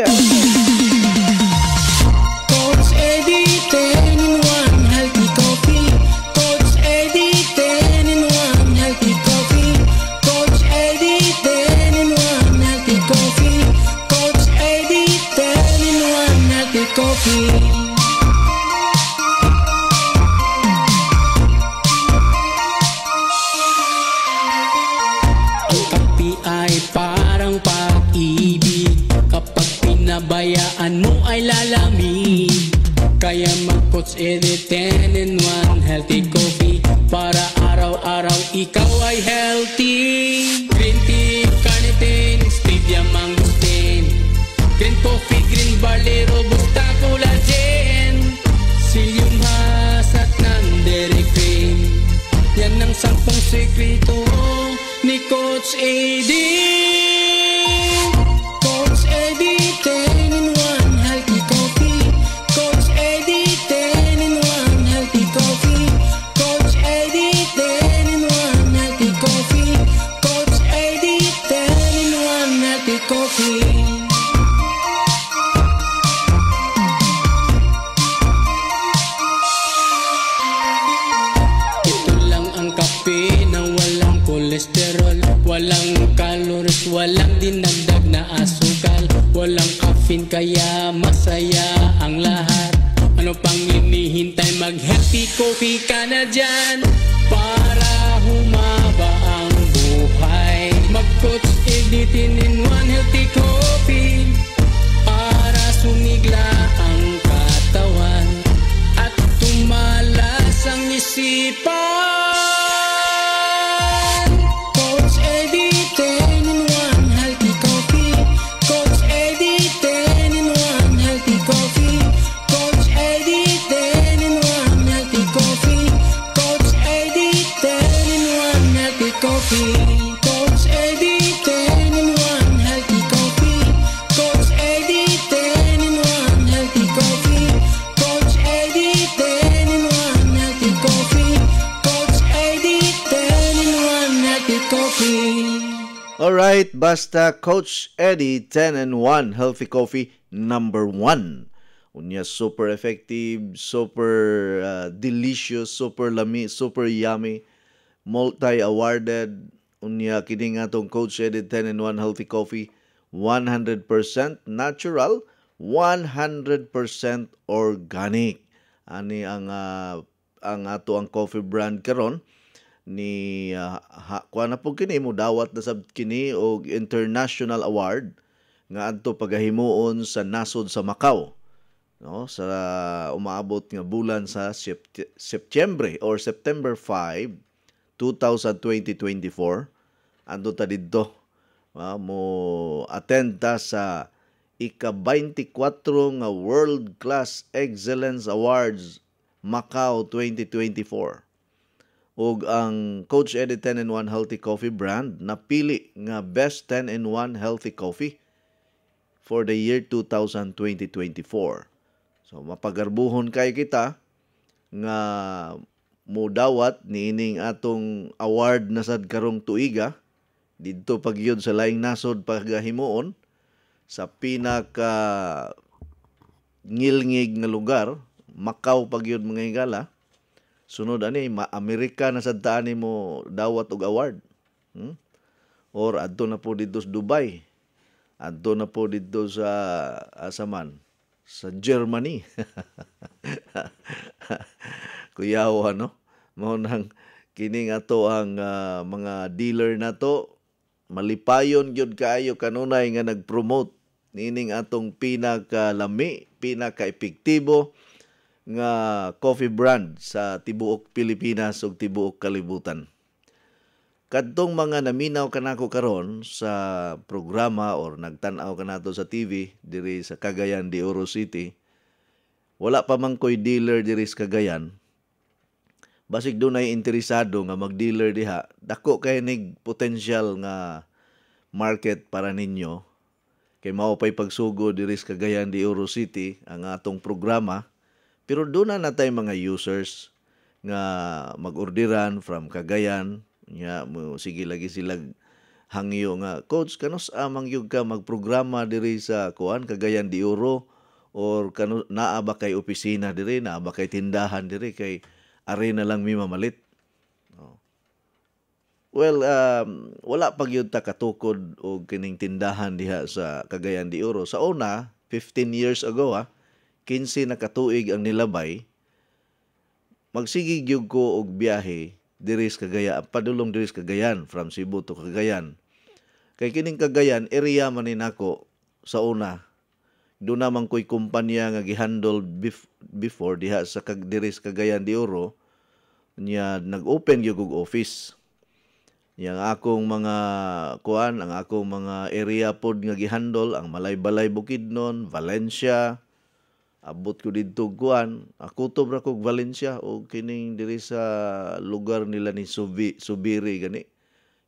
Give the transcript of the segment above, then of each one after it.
Yeah. oats in it 10 in 1 Healthy coffee para araw-araw ikaw ay healthy Green tea, carnitine, stevia, mangosteen Green coffee, green barley, robusta, collagen Psyllium husk at ng dairy cream Yan ang sampung sekreto ni Coach Aidee kaya masaya ang lahat Ano pang hinihintay mag happy coffee ka na dyan Basta Coach Eddie 10 and 1 healthy coffee number 1. Unya super effective, super uh, delicious, super lami, super yummy, multi-awarded. Unya kining atong Coach Eddie 10 and 1 healthy coffee 100% natural, 100% organic. Ani ang uh, ang ato ang coffee brand karon ni uh, ha, na pug kini mo dawat na sab kini og international award nga adto pagahimuon sa nasod sa Macau no sa umaabot nga bulan sa Sept- September or September 5 2024 ando ta didto uh, mo atenta sa ika-24 nga World Class Excellence Awards Macau 2024 ug ang Coach Eddie 10-in-1 Healthy Coffee brand napili nga Best 10-in-1 Healthy Coffee for the year 2020-2024. So mapagarbuhon kay kita nga mudawat ni niining atong award na sad karong tuiga didto pagyud sa laing nasod pagahimuon sa pinaka ngilngig nga lugar Macau pagyud mga higala Sunod ani ma-Amerika na sad taani mo dawat og award. Hmm? Or adto na po dito sa Dubai. Adto na po dito sa asaman ah, sa Germany. kuyaw ano mo nang kining ato ang uh, mga dealer nato malipayon gyud kayo kanunay nga nagpromote nining atong pinaka lami, pinaka nga coffee brand sa tibuok Pilipinas ug tibuok kalibutan. Kadtong mga naminaw kanako karon sa programa or nagtan-aw kanato sa TV diri sa Cagayan de Oro City, wala pa man koy dealer diri sa Cagayan. Basig dunay interesado nga mag-dealer diha, dako kay nig potential nga market para ninyo. Kay mao pay pagsugo diri sa Cagayan de Oro City ang atong programa pero doon na natay mga users nga mag-orderan from Cagayan. Nga, sige lagi sila hangyo nga, Coach, kanus amang yug ka magprograma diri sa kuan Cagayan de Oro or kanu naa ba kay opisina diri, naa ba kay tindahan diri kay arena lang mi mamalit. Oh. Well, um, wala pag yun takatukod o kining tindahan diha sa Cagayan de Oro. Sa una, 15 years ago ha, ah, 15 na katuig ang nilabay, magsigig yug ko og biyahe diris kagayan, padulong diris kagayan from Cebu to kagayan. Kay kining kagayan, area man ni nako sa una. Do naman ko'y kumpanya nga gihandle bef- before diha sa kag diris Cagayan de Oro niya nag-open gyud og office. Yang akong mga kuan, ang akong mga area pod nga gihandle ang Malaybalay balay Bukidnon, Valencia, abot ko didto kuan akutob ra kog Valencia o kining diri sa lugar nila ni Subi Subiri gani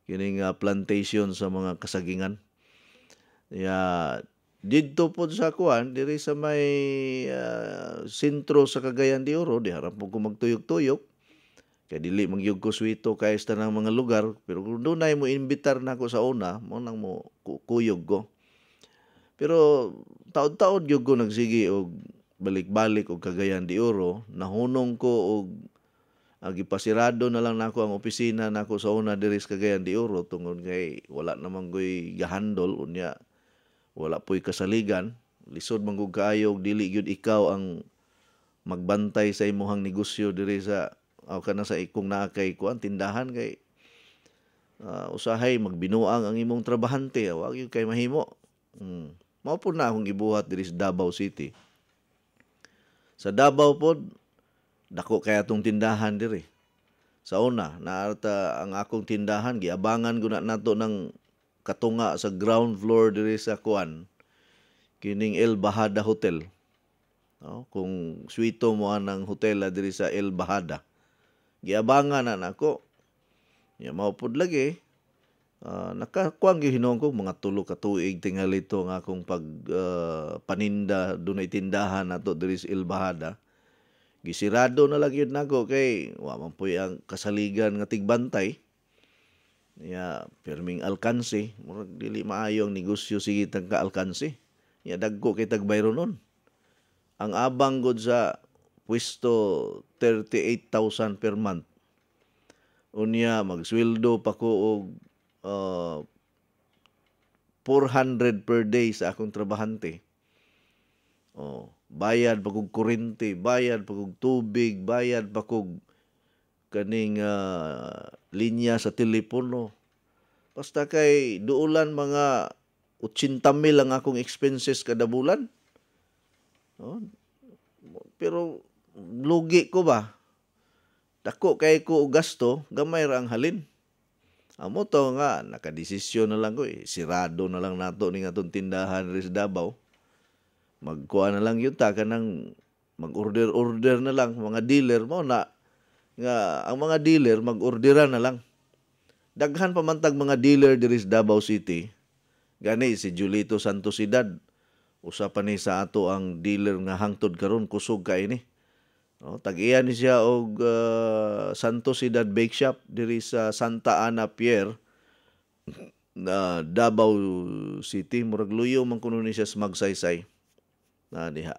kining uh, plantation sa mga kasagingan ya didto pod sa kuan diri sa may uh, sentro sa Cagayan de Oro di harap ko magtuyok-tuyok kay dili magyug ko swito kay sa nang mga lugar pero kung dunay mo imbitar nako na sa una mo nang mo kuyog ko pero taod-taod gyud ko nagsigi og balik-balik og kagayan di oro nahunong ko og agipasirado na lang nako ang opisina nako sa una diri sa Cagayan de Oro tungod kay wala namang goy gahandol unya wala poy kasaligan lisod man gud kaayo dili gyud ikaw ang magbantay sa imong negosyo diri sa aw kana sa ikong naa kay kuan tindahan kay uh, usahay magbinuang ang imong trabahante wa gyud kay mahimo mm. mao po na akong gibuhat diri sa Davao City sa Davao pod, dako kaya tong tindahan diri. Sa una, naarta ang akong tindahan, giabangan ko na nato ng katunga sa ground floor diri sa Kuan, kining El Bahada Hotel. No? Kung suito mo ang hotel diri sa El Bahada. Giabangan na nako. Ya mao pod lagi Uh, ah, nakakuang yung hinuon ko mga tulo ka tuig tingali to nga akong pag uh, paninda dunay tindahan ato diri sa Ilbahada gisirado na lang yun nako kay wa man puy kasaligan nga tigbantay ya pirming alkansi murag dili maayo ang negosyo sige tag ka alkansi ya dagko kay tag Bayronon ang abang gud sa pwesto 38,000 per month unya magsweldo pa ko og uh, 400 per day sa akong trabahante. Oh, bayad pa kog kurente, bayad pa kog tubig, bayad pa kog kaning uh, linya sa telepono. Basta kay duulan mga 80 mil ang akong expenses kada bulan. Oh, pero lugi ko ba? Dako kay ko gasto, gamay ra ang halin. Amo to nga, nakadesisyon na lang ko eh. Sirado na lang nato ni atong tindahan res Davao. Magkuha na lang yun ta ka mag-order-order na lang. Mga dealer mo na nga ang mga dealer mag-ordera na lang. Daghan pamantag mga dealer diri sa Davao City. Gani si Julito Santosidad. Usapan ni sa ato ang dealer nga hangtod karon kusog ka ini. No, oh, tagiya ni siya og uh, ah, Santo Sidad Bake Shop diri sa Santa Ana Pier na uh, Davao City murag luyo man kuno ni siya sa magsaysay na diha.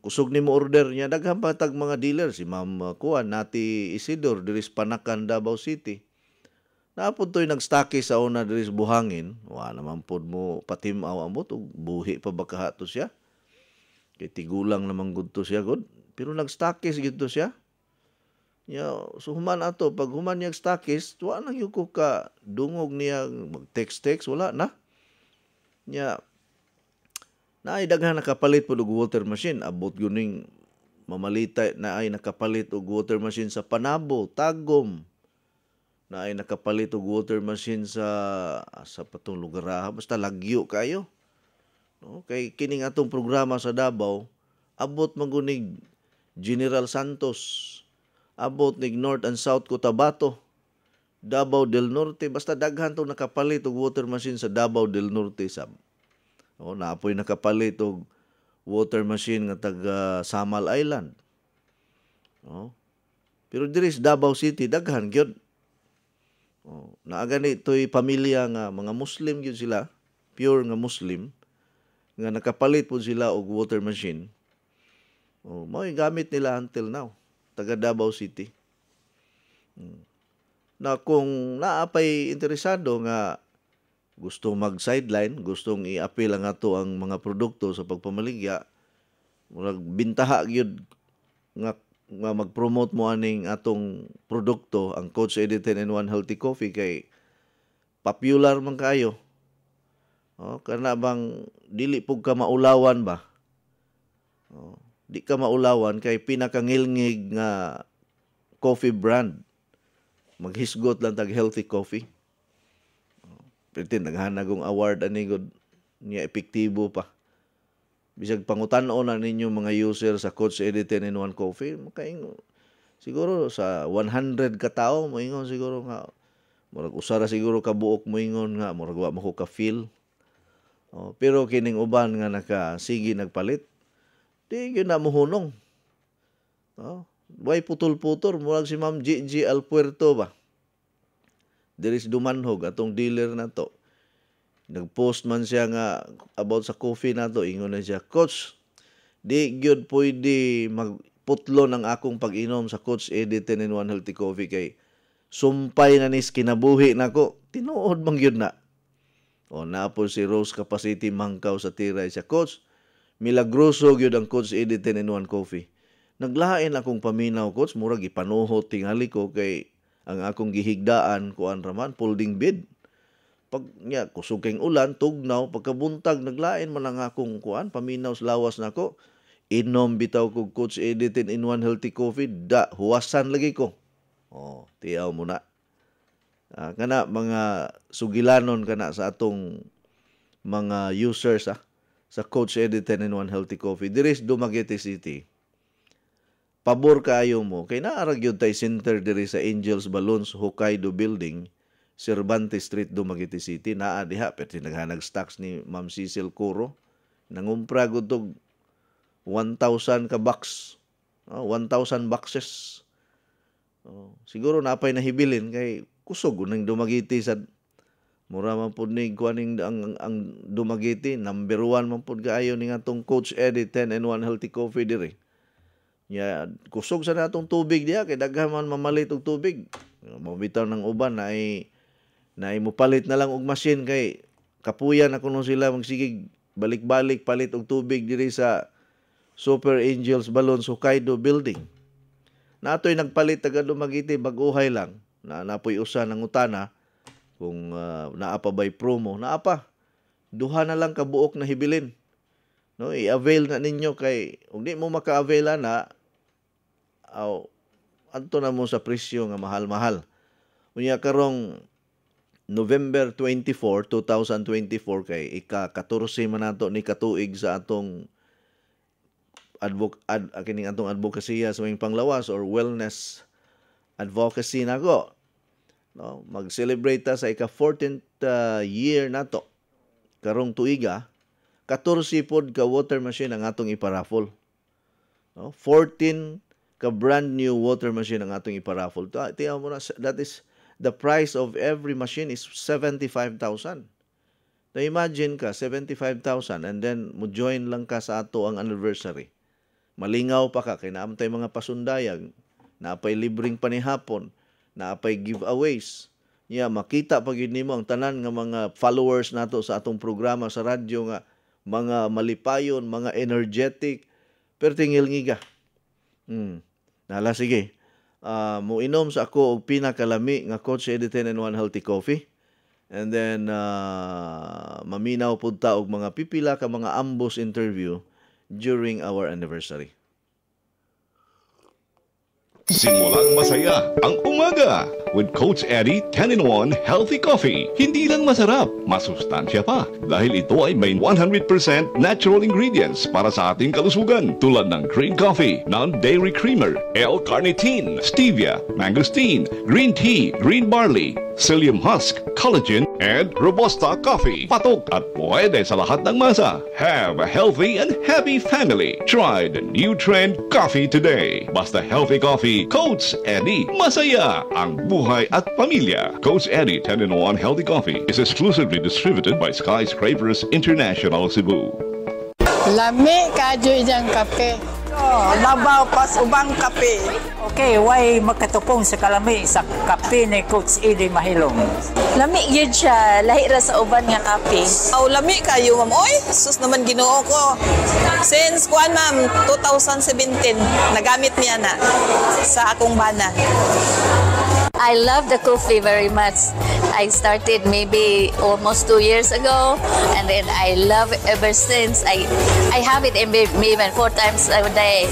Kusog ni mo order niya daghan pa tag mga dealer si Ma'am Kuan nati Isidor diri sa Panakan Davao City. Naapod to'y nagstaki sa una diri buhangin. Wa naman pod mo patimaw amot og buhi pa baka to siya. Kay tigulang naman gud to siya god. Pero nagstakis gito siya. Ya, so human ato pag human niya stakis, wa na gyud ka dungog niya mag-text-text wala na. Ya. Na ay daghan nakapalit pud og water machine abot guning mamalita na ay nakapalit og water machine sa Panabo, Tagum. Na ay nakapalit og water machine sa sa patong lugar basta lagyo kayo. No, kay kining atong programa sa Davao abot magunig General Santos, about ni North and South Cotabato, Davao del Norte, basta daghan tong nakapalit og water machine sa Davao del Norte sab. O naapoy nakapalit og water machine nga taga ah, Samal Island. O. Pero diri sa Davao City daghan gyud. Oh, naagani toy pamilya nga mga Muslim gyud sila, pure nga Muslim nga nakapalit po sila og water machine Oh, may gamit nila until now. Taga Davao City. Hmm. Na kung naapay interesado nga gusto mag sideline, gustong i-appeal ang ato ang mga produkto sa pagpamaligya, murag bintaha gyud nga, nga mag-promote mo aning atong produkto ang Coach Editin and One Healthy Coffee kay popular man kayo. Oh, kana bang dili pug ka maulawan ba? Oh, di ka maulawan kay pinakangilngig nga coffee brand. Maghisgot lang tag healthy coffee. Pwede naghanag og award ani god niya epektibo pa. Bisag pangutan-o na ninyo mga user sa Coach Edit 10 in 1 Coffee, makaingon. Siguro sa 100 ka tao, moingon siguro nga murag usara siguro ka buok moingon nga murag wa mo ka feel. Oh, pero kining uban nga naka sige nagpalit Di yun na muhunong. No? Way putol-putol. Murag si Ma'am Gigi Alpuerto ba? There is dumanhog atong dealer na to. Nag-post man siya nga about sa coffee na to. Ingon na siya, Coach, di gyud pwede magputlo ng akong pag-inom sa Coach Eddie 10 in 1 Healthy Coffee kay sumpay na nis kinabuhi nako. Tinuod man yun na. O naapol si Rose Capacity Mangkaw sa tiray siya, Coach, Milagroso gyud ang coach Eddie in 1 coffee. Naglain akong paminaw coach murag ipanuho tingali ko kay ang akong gihigdaan kuan raman folding bed. Pag nya kusog kay ulan tugnaw pagkabuntag naglain man ang akong kuan paminaw lawas ko. Inom bitaw ko, coach Eddie in 1 healthy coffee da huwasan lagi ko. Oh, tiyaw mo na. Uh, ah, kana mga sugilanon kana sa atong mga users ah sa Coach Eddie 10 in 1 Healthy Coffee. Diri sa Dumaguete City. Pabor kaayo mo. Kay naarag yun tay center diri sa Angels Balloons Hokkaido Building, Cervantes Street, Dumaguete City. Naa diha, pero naghanag stocks ni Ma'am Cecil Coro. Nangumpra gutog 1,000 ka box. Oh, ah, 1,000 boxes. Oh, siguro napay nahibilin kay kusog unang Dumaguete sa Mura man pud ni kuaning ang, ang Dumagiti, number 1 man pud kaayo ni atong Coach Eddie 10 and 1 healthy coffee diri. Ya, yeah, kusog sa natong tubig diya kay daghan man mamalit og tubig. Mabitaw ng uban na ay na ay mupalit na lang og machine kay kapuyan ako nung sila magsigig balik-balik palit og tubig diri sa Super Angels Balon Hokkaido Building. Natoy nagpalit taga Dumagiti baguhay lang na napoy usa ng utana kung uh, ah, naapa by promo, naapa. Duha na lang kabuok na hibilin. No, i-avail na ninyo kay kung mo maka-avail na aw anto na mo sa presyo nga mahal-mahal. Unya karong November 24, 2024 kay ika-14 man nato ni katuig sa atong advok ad, kining atong advocacy sa mga panglawas or wellness advocacy na nako. No? Mag-celebrate ta sa ika-14th uh, ah, year nato karong tuiga 14 pod ka water machine ang atong iparaffle. No? 14 ka brand new water machine ang atong iparaffle. Tiyan mo na, that is the price of every machine is 75,000. Now imagine ka, 75,000 and then mo join lang ka sa ato ang anniversary. Malingaw pa ka, kay naamtay mga pasundayag, napay libreng panihapon, naapay giveaways. Yeah, makita pag yun mo ang tanan nga mga followers nato sa atong programa sa radyo nga mga malipayon, mga energetic, pero tingil nga. Hmm. Nala sige. Uh, ah, muinom sa ako og pinakalami nga Coach Editin and One Healthy Coffee. And then uh, maminaw pud ta og mga pipila ka mga ambos interview during our anniversary. Simulang masaya ang umaga with Coach Eddie 10 in 1 Healthy Coffee. Hindi lang masarap, masustansya pa dahil ito ay may 100% natural ingredients para sa ating kalusugan tulad ng green coffee, non-dairy creamer, L-carnitine, stevia, mangosteen, green tea, green barley, psyllium husk, collagen, and Robusta Coffee. Patok at pwede sa lahat ng masa. Have a healthy and happy family. Try the new trend coffee today. Basta healthy coffee, Coach Eddie. Masaya ang buhay at pamilya. Coach Eddie 10 in 1 Healthy Coffee is exclusively distributed by Skyscrapers International Cebu. Lami kajo ijang kape labaw pas ubang kape. Okay, why makatupong sa kalami sa kape ni Coach Edy Mahilong? Lami yun siya, lahi ra sa uban nga kape. Aw, lami kayo, ma'am. Oy, sus naman ginoo ko. Since, kuan ma'am, 2017, nagamit niya na sa akong bana. I love the coffee very much. I started maybe almost two years ago, and then I love ever since. I I have it maybe even four times a day.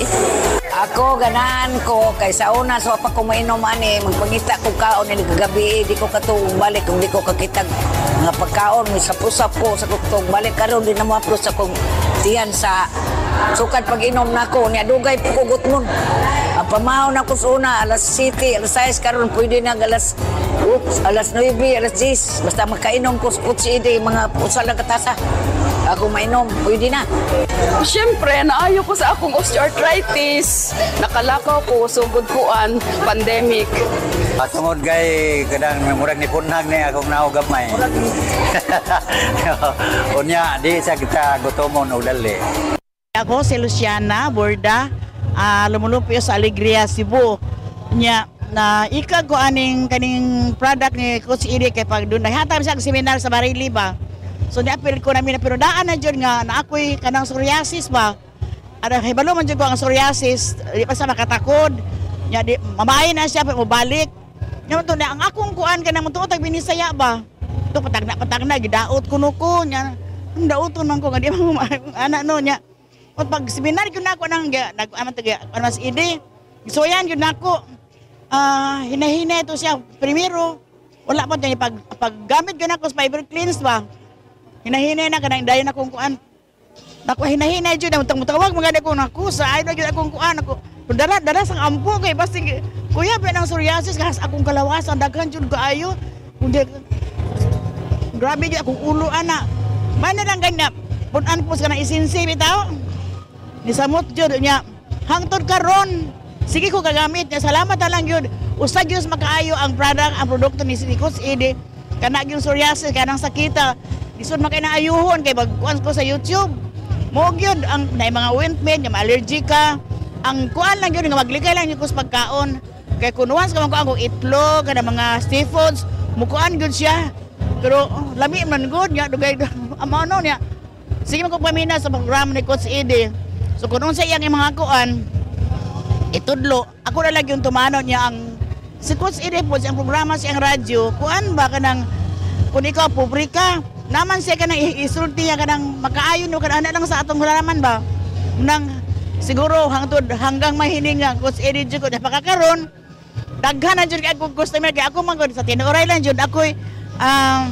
Ako, ganan ko. Kay sa una, so pa ko mainom ani, magpangita ko kaon ni kagabi, di ko katong balik, kung di ko kakitag nga pagkaon, sa sapusap ko sa kong balik karon di na mo sa kong tiyan sa Sukat pag inom na ko, niya dugay pugot mo. Ang pamahaw na ko una, alas 7, alas 6, karon pwede na alas, oops, alas 9, alas 10. Basta makainom ko sa kutsi ide, mga pusa lang katasa. Ako mainom, pwede na. Siyempre, naayo ko sa akong osteoarthritis. Nakalakaw ko, sugod kuan, pandemic. Patungod kay kadang murag ni punag ni akong naugab may. Unya di sa kita gutomon og ako si Luciana Borda, uh, ah, lumulupyo sa Alegria, Cebu. Nya, na uh, ika ko aning kaning product ni Coach Iri kay pag doon naghatag siya seminar sa Barili ba. So niapil ko namin na pero daan na jud nga na ako'y kanang psoriasis ba. Ada ano, kay balo man jud ko ang psoriasis, di pa sa makatakod. Nya di mamay na siya pa mobalik. Nya to na ang akong kuan kanang tuotag binisaya ba. To patag na patag na gidaot kuno ko nya. Ang daoton man ko nga di man anak no nya. Kung pag seminar yun ako nang nag-amat ano taga, ano mas ide. So yan yun ako. Uh, hinahina ito siya. Primero, wala po tayo pag paggamit yun ako sa fiber cleanse ba. Hinahina na kanang dayon akong kuan. Nako hinahina jud na mutang mutawag magani ko nako sa ayo jud akong kuan ako. Dala dala sang ampo kay eh. basta kuya pa nang psoriasis kas akong kalawasan daghan jud kaayo. Kundi grabe jud akong ulo ana. Mana lang ganyan. Punan po sa kanang isinsi bitaw. Nisamot jud niya. Hangtod karon sige ko kagamit niya. Salamat na lang jud. Usa gyud makaayo ang product ang produkto ni Sinikos Ede. Kana yung psoriasis kanang sakita. Isod makay na kay bagkuan ko sa YouTube. Mo gyud ang na mga ointment, yung allergy ka. Ang kuan lang gyud nga magligay lang yun kus pagkaon. Kay kung once kamang kuan ko itlog, kana mga stiff foods, mukuan gyud siya. Pero oh, lami man good nya dugay amano niya. Sige man ko pamina sa program ni Coach Eddie. So kung unsa iyang mga kuan, itudlo, ako na lang yung tumano niya ang si Coach Irepos, ang programa siyang radyo, kuan ba ka ng, kung ikaw pobre ka, naman siya ka nang isulti niya ka nang makaayon o ka na lang sa atong hulaman ba? Nang siguro hangtod hanggang mahininga kus Eddie Jud ko napakakaron daghan na jud kay gusto customer kay ako man sa tinuray lang jud ako um, ah,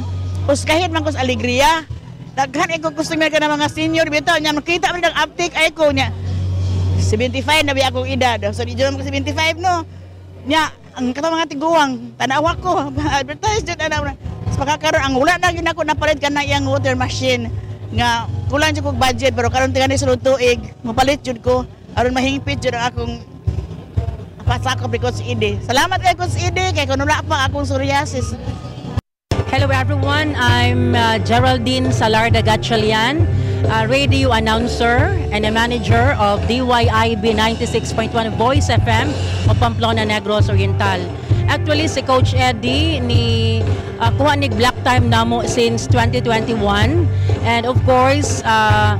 uskahin man ko sa alegria daghan ko customer ka ng mga senior bitaw nya makita man ang uptake ay ko nya 75 na bi akong edad so di jud 75 no nya ang kato mga tiguwang tanawa ko advertise jud ana so, makakaroon ang wala na gyud napalit ka na iyang water machine nga kulang jud kog budget pero karon tingani sulod tuig eh, mapalit jud ko aron mahingpit jud ang akong pasakop ni Coach Ide. Salamat kay Coach Ide kay kuno pa akong psoriasis. Hello everyone, I'm uh, Geraldine Salarda Gatchalian, a radio announcer and a manager of DYIB 96.1 Voice FM of Pamplona Negros Oriental. Actually, si Coach Eddie, ni, uh, kuha ni black time na mo since 2021. And of course, uh,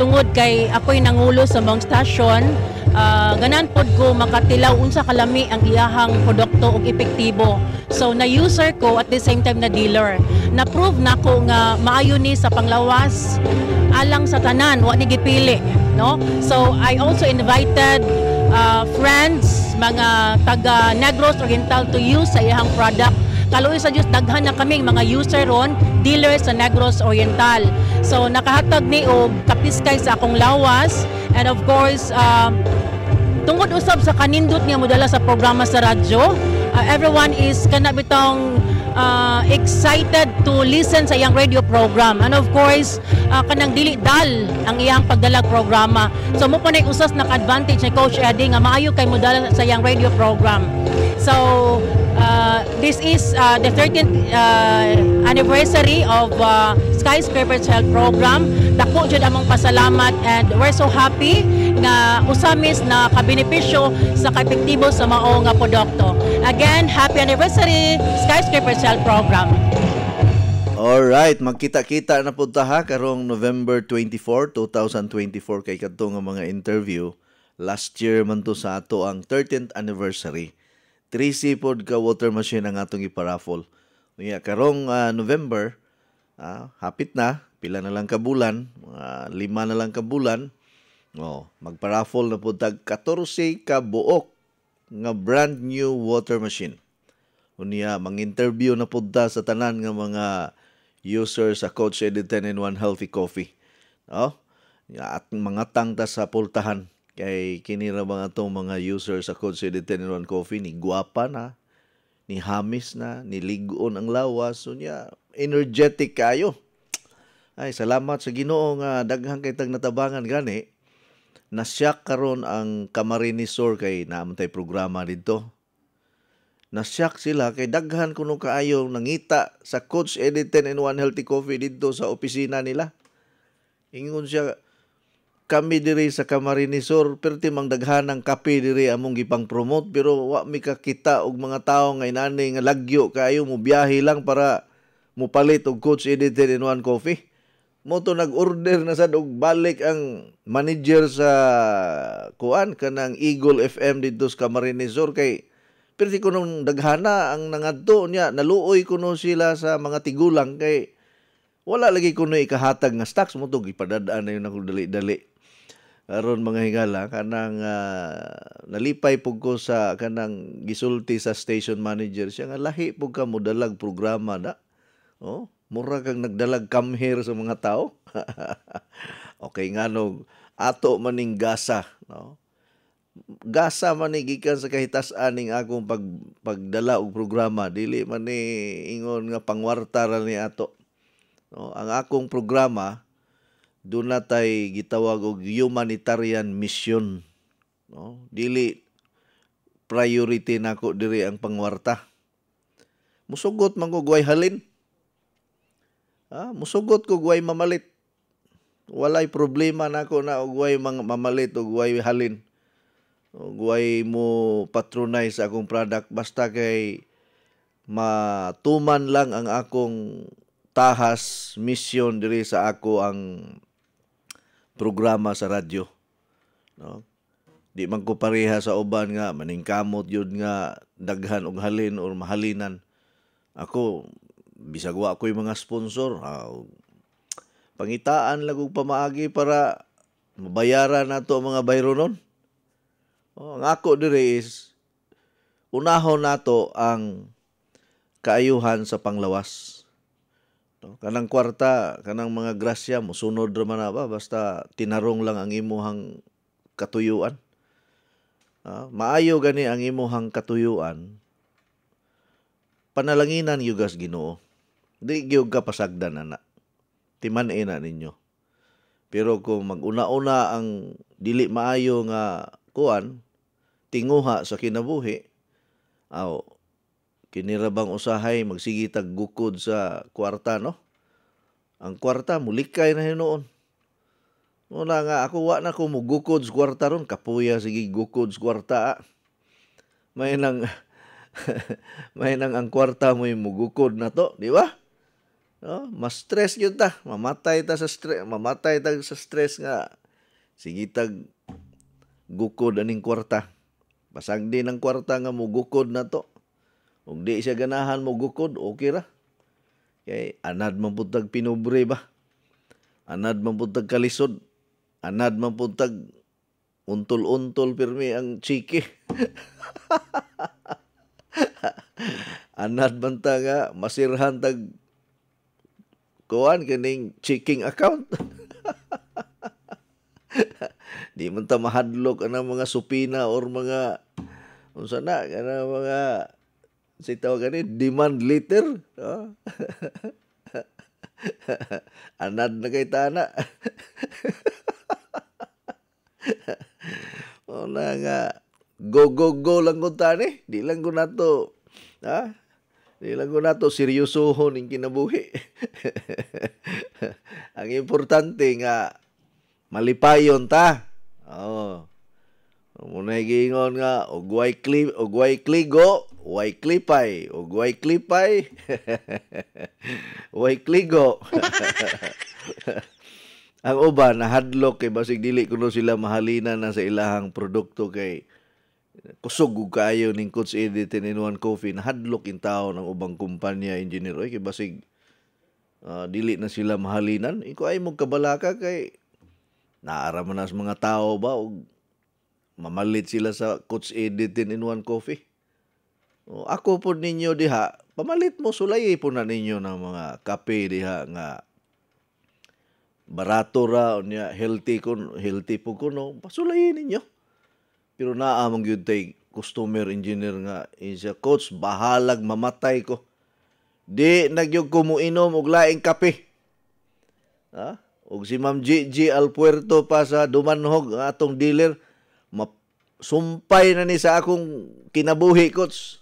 tungod kay ako'y nangulo sa mong Station, uh, ganan pod ko makatilaw unsa kalami ang iyahang produkto og epektibo. So na user ko at the same time na dealer. Na prove na ko nga maayo ni sa panglawas alang sa tanan wa ni gipili, no? So I also invited uh, friends, mga taga Negros Oriental to use sa iyang product. Kaloy sa Diyos, daghan na kami mga user ron, dealers sa Negros Oriental. So nakahatag ni og kapiskay sa akong lawas and of course uh, tungod usab sa kanindot niya modala sa programa sa radyo, uh, everyone is kanabitong uh, excited to listen sa iyang radio program. And of course, uh, kanang dili dal ang iyang pagdalag programa. So mo pa na usas na advantage ni Coach Eddie nga maayo kay mo dala sa iyang radio program. So uh, this is uh, the 13th uh, anniversary of uh, Skyscraper Child Program Dako jud among pasalamat and we're so happy nga usamis na kabenepisyo sa kaepektibo sa mao nga produkto. Again, happy anniversary Skyscraper Shell Program. All right, magkita-kita na pud taha karong November 24, 2024 kay kadto nga mga interview. Last year man to sa ato ang 13th anniversary. 3 seapod ka water machine ang atong iparaffle. Unya karong uh, November, ah, hapit na pila na lang ka bulan, mga lima na lang ka bulan, oh, magpa magparaffle na po tag 14 ka buok nga brand new water machine. Unya, mang-interview na punta sa tanan nga mga user sa Coach Eddie 10 in 1 Healthy Coffee. Oh, at mga tangta sa pultahan kay kinira mga tong mga user sa Coach Eddie 10 in 1 Coffee ni guwapa na, ni hamis na, ni ligon ang lawas. Unya, energetic kayo. Ay salamat sa Ginoo nga daghang kay tag natabangan gani na siya karon ang Camarines Sur kay naamtay programa didto. Nasyak sila kay daghan kuno kaayong nangita sa Coach Editan and One Healthy Coffee didto sa opisina nila. Ingon siya kami diri sa Camarines Sur perti daghan ang kape diri among gipang promote pero wa mi kakita og mga tawo nga inani nga lagyo kaayo mo biyahe lang para mo palit og Coach Editan and One Coffee mo to nag-order na sad og balik ang manager sa kuan kanang Eagle FM didto sa Camarines Sur kay perti ko nung daghana ang nangadto niya naluoy ko no sila sa mga tigulang kay wala lagi ko no ikahatag nga stocks mo to gipadadaan na yun ako dali-dali aron mga higala kanang uh, nalipay pug ko sa kanang gisulti sa station manager siya nga lahi pug ka modalag programa na oh Mura kang nagdalag kamher sa mga tao. okay nga no, ato maning gasa. No? Gasa manigikan sa kahitasan ning akong pag, pagdala og programa. Dili man ni ingon nga pangwarta ra ni ato. No? Ang akong programa, doon natay gitawag og humanitarian mission. No? Dili priority nako diri ang pangwarta. Musugot man halin. Ah, musugot ko guway mamalit. Walay problema nako na og guway mamalit og guway halin. Og guway mo patronize akong product basta kay matuman lang ang akong tahas mission diri sa ako ang programa sa radyo. No? Di man ko pareha sa uban nga maningkamot yun nga daghan og halin or mahalinan. Ako bisagwa wa ko'y mga sponsor, ha, ah, pangitaan lang og pamaagi para mabayaran nato ang mga bayronon. nun. Oh, ang ako dire is, unahon nato ang kaayuhan sa panglawas. No? Kanang kwarta, kanang mga grasya mo, sunod ra man ba, basta tinarong lang ang imuhang katuyuan. Ah, maayo gani ang imuhang katuyuan. Panalanginan yugas Ginoo. Di gyud ka pasagdan ana. Timan ina ninyo. Pero kung maguna-una ang dili maayo nga kuan, tinguha sa kinabuhi, aw oh, kinirabang usahay magsigitag gukod sa kwarta no. Ang kwarta mulikay na hinoon. Muna nga ako wa na ko mugukod sa kwarta ron kapuya sige gukod sa kwarta. Ah. May nang may nang ang kwarta mo mugukod na to, di ba? No? Oh, Mas stress yun ta. Mamatay ta sa stress. Mamatay ta sa stress nga. Sige tag gukod aning kwarta. Basag din ang kwarta nga mo gukod na to. Kung di siya ganahan mo gukod, okay ra. Kay anad man po tag pinobre ba? Anad man po tag kalisod. Anad man po tag untol-untol pirmi ang chiki. anad man ta nga masirhan tag kuan kining checking account. Di man ta mahadlok ana mga supina or mga unsa na kana mga sitaw tawag gani demand letter no? anad na kay tana una nga go go go lang ko tani di lang ko nato ha di lang ko nato seryosohon ing kinabuhi ang importante nga malipayon ta. Oo. Oh. Muna giingon nga ogway kli ogway kligo, way klipay, ogway klipay. way kligo. ang uban hadlok kay basig dili kuno sila mahalina na sa ilahang produkto kay kusog ug kaayo ning Coach in Tininuan Coffee nahadlok in taon ang ubang kumpanya engineer oi kay basig uh, dili na sila mahalinan iko ay mo kabalaka kay naara na as mga tao ba og mamalit sila sa coach editin in one coffee o, ako po ninyo diha pamalit mo sulay po na ninyo ng mga kape diha nga barato ra unya healthy kun healthy po kuno pasulayin ninyo pero naa mong gyud tay customer engineer nga eh, is coach bahalag mamatay ko Di nagyog kumuinom og laing kape. Ha? Og si Ma'am Gigi Alpuerto pa sa Dumanhog, atong dealer, sumpay na ni sa akong kinabuhi, coach.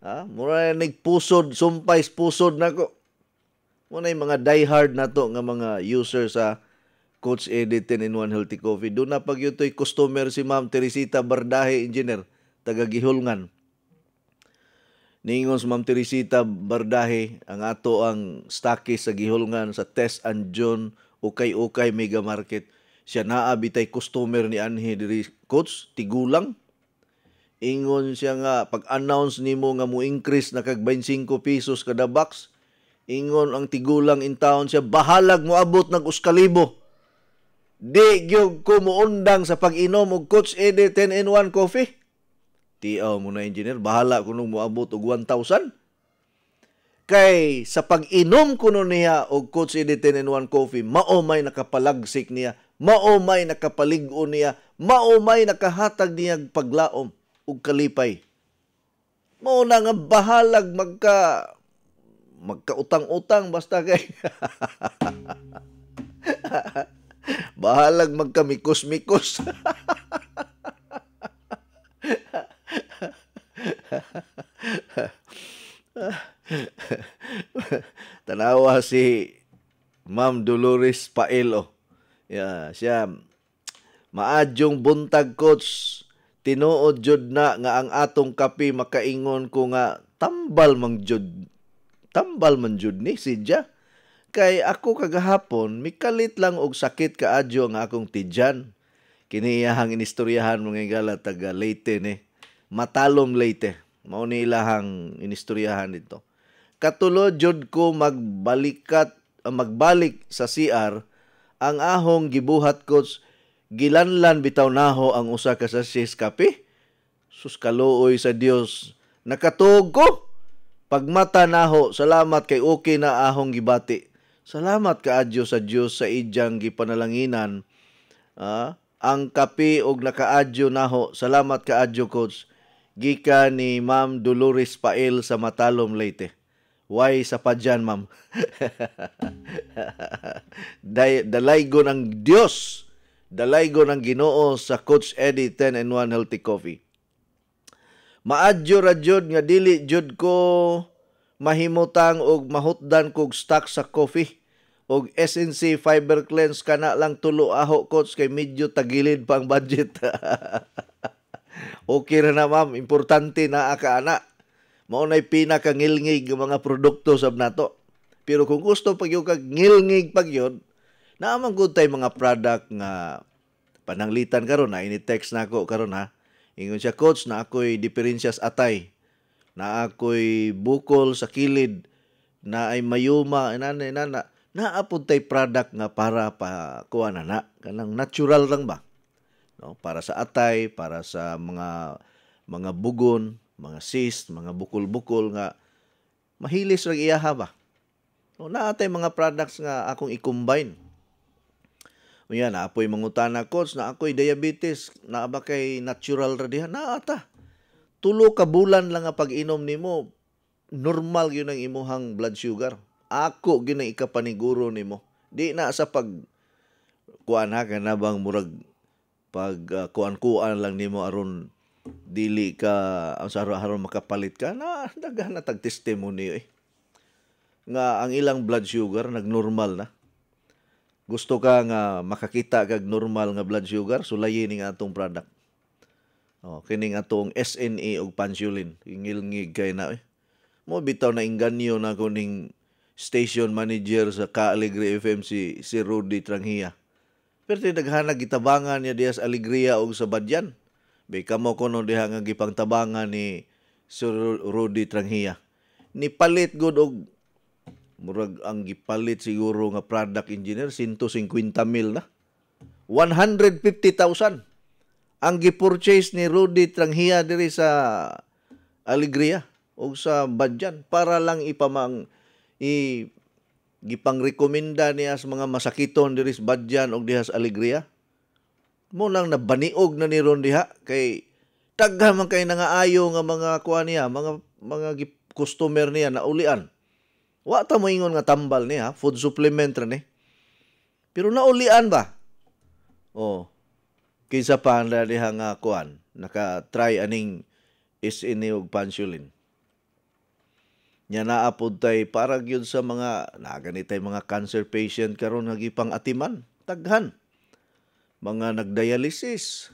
Ha? Mura na nagpusod, sumpay, pusod na ko. Muna yung mga diehard na to nga mga user sa Coach Eddie 10 in 1 Healthy Coffee. Doon na pag yuto'y customer si Ma'am Teresita Bardahe, engineer, taga Gihulngan. Ningon sa Ma'am Teresita Bardahe, ang ato ang stake sa gihulngan sa Test and John Ukay-Ukay Mega Market. Siya naa bitay customer ni Anhe diri coach tigulang. Ingon siya nga pag-announce nimo nga mo increase na kag 25 pesos kada box. Ingon ang tigulang in town siya bahalag mo abot ng uskalibo. Di gyud ko muundang sa pag-inom og Coach Eddie 10 in 1 coffee. Tiaw mo na engineer, bahala kuno moabot og 1,000. Kay sa pag-inom kuno niya og Coach 10 in 1 Coffee, maomay nakapalagsik niya, maomay nakapaligon niya, maomay nakahatag niya paglaom og kalipay. Mao na nga bahalag magka magkautang-utang basta kay bahalag magkamikos-mikos. Tanawa si Ma'am Dolores Paelo. Yeah, siya maadyong buntag coach tinuod jud na nga ang atong kapi makaingon ko nga tambal mang jud tambal man jud ni si sidya kay ako kagahapon mikalit lang og sakit kaadyo nga akong tidyan kiniyahang inistoryahan mga gala taga Leyte ni eh. Matalom Leyte. Mao ni ilahang inistoryahan dito. Katulo jud ko magbalikat ah, magbalik sa CR ang ahong gibuhat ko gilanlan bitaw naho ang usa ka sachets kape. Sus kaluoy sa Dios. Nakatog ko. Pagmata naho, salamat kay okay na ahong gibati. Salamat kaadyo sa Dios sa idyang gipanalanginan. Ah, ang kape og nakaadyo naho. Salamat kaadyo coach Gika ni Ma'am Dolores Pael sa Matalom, Leyte. Why sa padyan, ma'am? Dalaygon ang Dios. Dalaygon ang Ginoo sa Coach Eddie 10 and 1 Healthy Coffee. Maadyo ra jud nga dili jud ko mahimutang og mahutdan kog stock sa coffee og SNC Fiber Cleanse kana lang tulo aho coach kay medyo tagilid pang budget. okay ra na ma'am, importante na aka ana. Mao nay pinakangilngig nga mga produkto sab nato. Pero kung gusto pag yung ngilngig pagyod, yun, naamang good tayo mga product nga pananglitan karon na ini-text na karon ha. Ingon siya, coach, na ako'y diferensyas atay, na ako'y bukol sa kilid, na ay mayuma, inana, inana. Naapod tay product nga para pa kuha na na. Kanang natural lang ba? no? para sa atay, para sa mga mga bugon, mga cyst, mga bukol-bukol nga mahilis ra iyaha ba. No, na atay mga products nga akong i-combine. Unya na apoy mangutana coach na ako'y diabetes, na ba kay natural ra diha na ata. Tulo ka bulan lang nga pag-inom nimo, normal yun ang imuhang blood sugar. Ako gyud ang ikapaniguro nimo. Di na sa pag kuan ha bang murag pag uh, kuan-kuan lang nimo aron dili ka ang sa aron makapalit ka na daghan na tag testimony eh. nga ang ilang blood sugar nagnormal na gusto ka nga makakita kag normal nga blood sugar sulayin ning atong product oh kining atong SNA og pansulin ingilngig kay na eh. mo bitaw na inganyo na kuning station manager sa Kaaligre FM si, si Rudy Tranghia pero naghanag gitabangan niya diya alegria og sa badyan. Bika mo ko diha nga gipangtabangan ni Sir Rudy Ni palit gud og murag ang gipalit siguro nga product engineer 150 mil na. 150,000 ang gipurchase ni Rudy Tranghia diri sa Alegria og sa Badyan para lang ipamang i gipangrekomenda niya sa mga masakiton diri sa Badyan og diha Alegria? Mo nang nabaniog na ni Ron kay tagha man kay nangaayo nga mga kuha niya, mga mga customer niya na ulian. Wa ta mo ingon nga tambal niya, food supplement ra ni. Pero naulian ba? Oh. Kinsa pa ang diha nga kuan, naka-try aning SNA og pansulin nya naapod tay parang yun sa mga naganitay mga cancer patient karon nagipang atiman taghan mga nagdialysis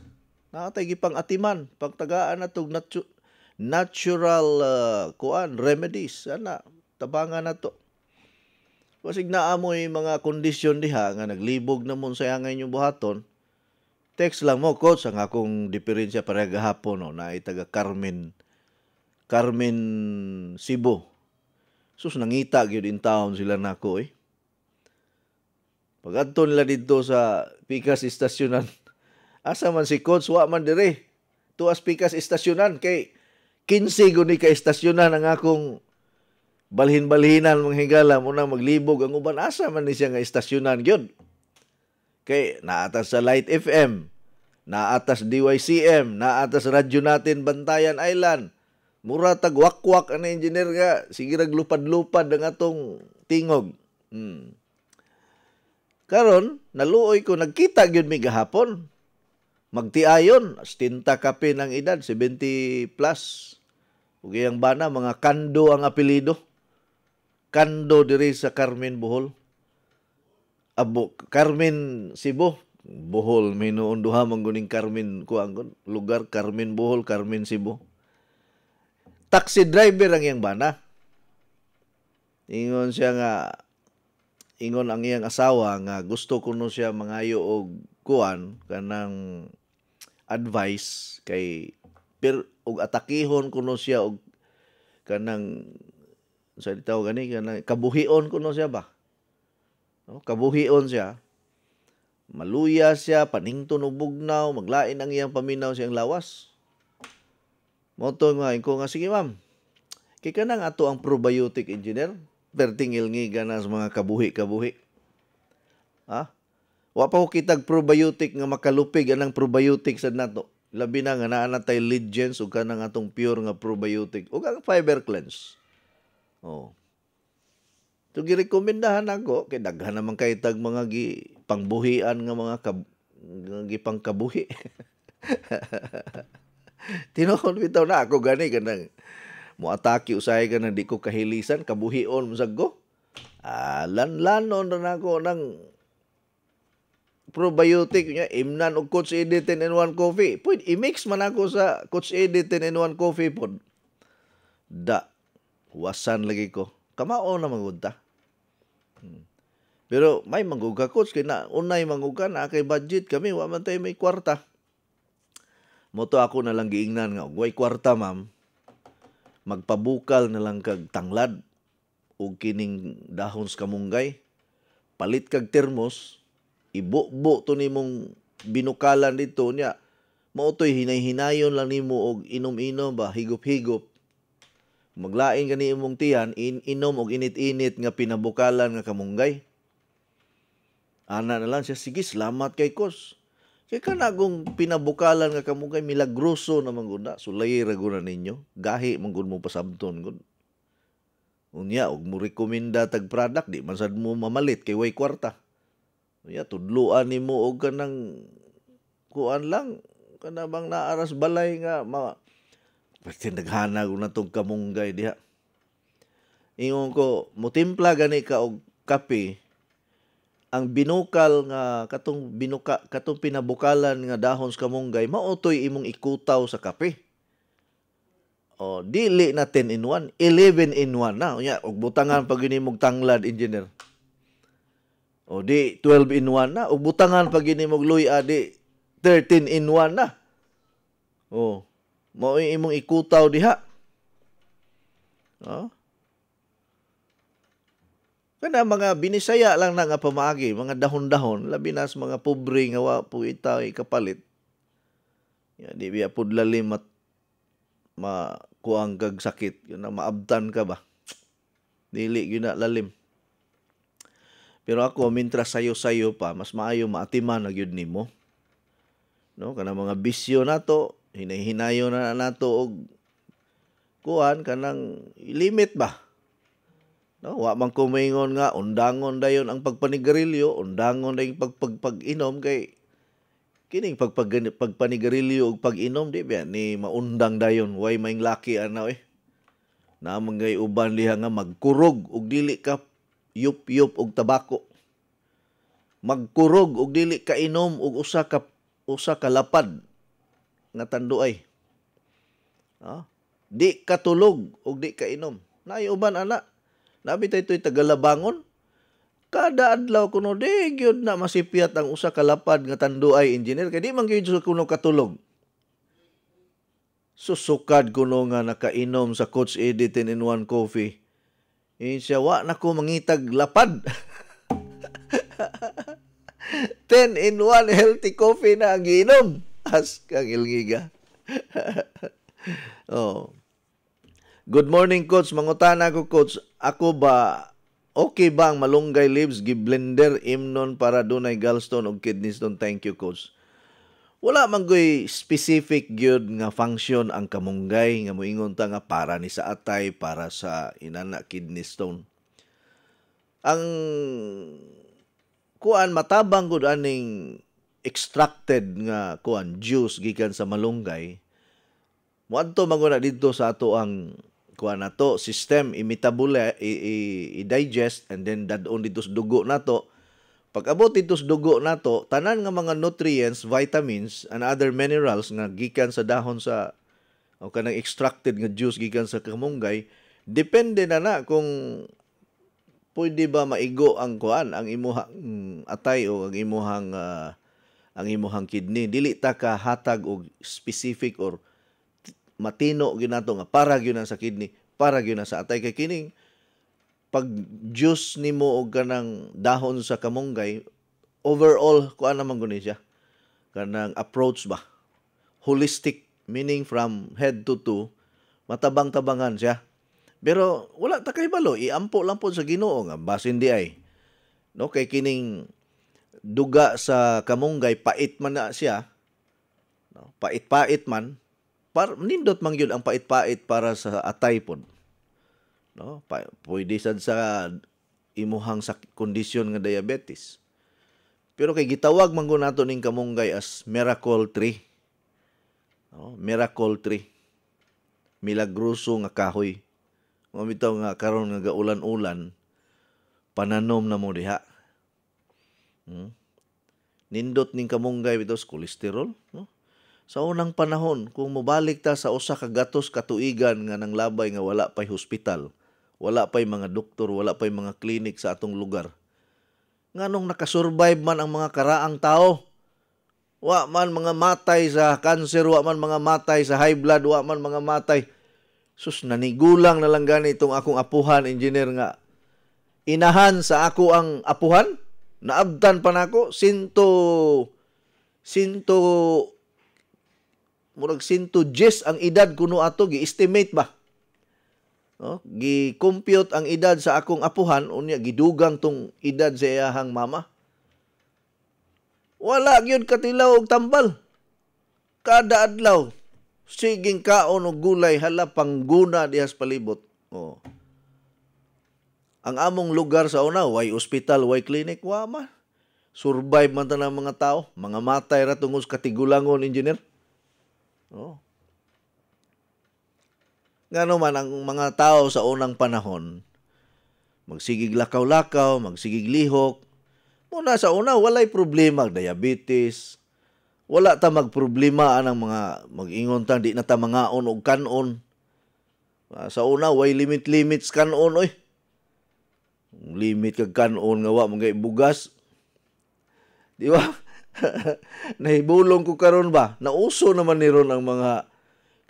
natay gipang atiman pagtagaan natog natu natural uh, kuan remedies ana tabangan nato wasig naamoy mga kondisyon diha nga naglibog namon sa angay yung buhaton. Text lang mo, coach, ang akong diferensya para gahapon, no, na itaga Carmen, Carmen Cebu. Sus, nangita gyud in town sila nako eh. Pagadto nila didto sa Picas Estasyonan, asa man si coach, wa man dire. Tuas Picas Estasyonan, kay 15 guni ka estasyonan ang akong balhin-balhinan mga higala mo nang maglibog ang uban asa man ni siya nga estasyonan gyud. Kay naatas sa Light FM, naatas DYCM, naatas radyo natin Bantayan Island, Mura tag wakwak ana engineer ka, sige rag lupad-lupad ang atong tingog. Hmm. Karon, naluoy ko nagkita gyud mi gahapon. Magtiayon, astinta kape ng edad, 70 plus. Ug ang bana mga kando ang apelido. Kando diri sa Carmen Bohol. Abo Carmen Cebu, Bohol may noon duha man guning Carmen kuang lugar Carmen Bohol, Carmen Cebu taxi driver ang iyang bana. Ingon siya nga ingon ang iyang asawa nga gusto kuno siya mangayo og kuan kanang advice kay per og atakihon kuno siya og kanang sa litaw gani kanang kabuhion kuno siya ba. No, kabuhion siya. Maluya siya, panington og bugnaw, maglain ang iyang paminaw siyang lawas Moto nga, ko nga, sige ma'am, kaya nang ato ang probiotic engineer, pertingil ngi ganas mga kabuhi-kabuhi. Ha? Wa pa ko kitag probiotic nga makalupig anang probiotic sa nato. Labi na nga naa natay legends ug kanang atong pure nga probiotic ug ang fiber cleanse. Oh. Tu girekomendahan ako kay daghan naman kay tag mga gi pangbuhian nga mga kab, gi pangkabuhi. Tinuon bitaw na ako gani kanang mo atake usay ka na di ko kahilisan kabuhion mo saggo. Ah, lanlanon na nako nang probiotic nya imnan og Coach Edi 10 in 1 coffee. Pwede i-mix man ako sa Coach Edi 10 in 1 coffee pod. Da wasan lagi ko. Kamao na magunta. Hmm. Pero may mangguga coach kay na unay mangguga na kay budget kami wa man tay may kwarta. Moto ako na lang giingnan nga ugway kwarta ma'am. Magpabukal na lang kag tanglad ug kining dahon sa kamunggay. Palit kag termos, ibo to nimong binukalan dito niya. Mautoy hinay-hinayon lang nimo og inom-inom ba higop-higop. Maglain gani imong tiyan in inom og init-init nga pinabukalan nga kamunggay. Ana na lang siya sige salamat kay Kos kaya ka na pinabukalan nga kamo kay milagroso naman gud na sulay ra gud ninyo. Gahi man gud mo pasabton gud. Unya og mo rekomenda tag product di man sad mo mamalit kay way kwarta. Unya tudloan nimo og kanang kuan lang Kanabang bang naaras balay nga ma Pwede naghana ko na tong kamunggay diha. Ingon ko, mutimpla gani ka og kape ang binukal nga katong binuka katong pinabukalan nga dahon sa kamunggay mao imong ikutaw sa kape. O dili na 10 in 1, 11 in 1 na. Unya og butangan pag ini mog tanglad engineer. O di 12 in 1 na, og butangan pag ini mog luya di 13 in 1 na. O mao imong ikutaw diha. Oh. Kana mga binisaya lang na nga pamagi, mga dahon-dahon, labi na sa mga pobre nga wa po itaw kapalit. Ya, di biya po lalim at makuang kag sakit, yun na maabtan ka ba? Dili, yun na lalim. Pero ako, mintras sayo-sayo pa, mas maayo maatiman na yun nimo. No, kana mga bisyo nato, hinay-hinayo na nato og kuan kanang limit ba? No, wa man ko maingon nga undangon dayon ang pagpanigarilyo, undangon dayon pagpagpag-inom kay kining pagpag pagpanigarilyo og pag-inom di ba ni maundang dayon way maing laki ano eh. Na mangay uban liha nga magkurog og dili ka yup-yup og tabako. Magkurog og dili ka inom og usa ka usa ka lapad nga tanduay. Ah, di katulog og di ka inom. Nay uban ana Nabi tayo ito'y tagalabangon. Kada adlaw kuno di gyud na masipiat ang usa kalapad nga tando ay engineer kay di man gyud kuno katulog. Susukad kuno nga nakainom sa Coach Eddie 10 in 1 coffee. Eh siya wa nako mangitag lapad. 10 in 1 healthy coffee na ang giinom. As kang ilngiga. oh. Good morning, Coach. Mangutana ko, Coach. Ako ba, okay ba ang malunggay leaves, giblender, imnon para dunay gallstone o kidney stone? Thank you, Coach. Wala man ko'y specific gyud nga function ang kamunggay nga moingon ta nga para ni sa atay para sa inana kidney stone. Ang kuan matabang gud aning extracted nga kuan juice gikan sa malunggay. Muadto manguna didto sa ato ang kuha na to system imitable i-digest and then dadon only sa dugo na to pag abot dito dugo na to tanan nga mga nutrients vitamins and other minerals nga gikan sa dahon sa o kanang extracted nga juice gikan sa kamunggay depende na na kung pwede ba maigo ang kuan ang imuhang atay o ang imuhang uh, ang imuhang kidney dili ta ka hatag og specific or matino ginato nga para gyud sa kidney, para gyud sa atay kay kining pag juice nimo og kanang dahon sa kamonggay, overall kuan naman guni siya. Kanang approach ba? Holistic meaning from head to toe, matabang-tabangan siya. Pero wala ta kay balo, iampo lang po sa Ginoo nga basin di ay. No kay kining duga sa kamonggay pait man na siya. No, pait-pait man Par, nindot mang yun ang pait-pait para sa atay No? Pa, pwede sad sa imuhang sa kondisyon nga diabetes. Pero kay gitawag man nato ning kamunggay as miracle tree. No? Miracle tree. Milagroso nga kahoy. Mamitaw nga karon nga gaulan-ulan pananom na mo diha. Hmm? Nindot ning kamunggay bitaw cholesterol, no? Sa unang panahon, kung mobalik ta sa usa ka gatos katuigan nga nang labay nga wala pay hospital, wala pay mga doktor, wala pay mga klinik sa atong lugar. Nganong nakasurvive man ang mga karaang tao? Wa man mga matay sa cancer, wa man mga matay sa high blood, wa man mga matay. Sus, nanigulang na lang gani itong akong apuhan, engineer nga. Inahan sa ako ang apuhan? Naabtan pa nako na sinto sinto murag 110 ang edad kuno ato gi-estimate ba no oh, gi-compute ang edad sa akong apuhan unya gidugang tong edad sa iyahang mama wala gyud katilaw og tambal kada adlaw siging kaon og gulay hala pangguna dihas palibot oh ang among lugar sa una, way ospital, way clinic, wa ma Survive man ta mga tao, mga matay ra tungod sa katigulangon engineer. Oh. Ngano man ang mga tao sa unang panahon, magsigig lakaw-lakaw, magsigig lihok, muna sa una walay problema ang diabetes, wala ta magproblema ang mga magingon ta di na ta mangaon og kanon. Ah, sa una way limit limits kanon oy. Limit kag kanon nga wa mga bugas. Di ba? nahibulong ko karon ba nauso naman ni ron ang mga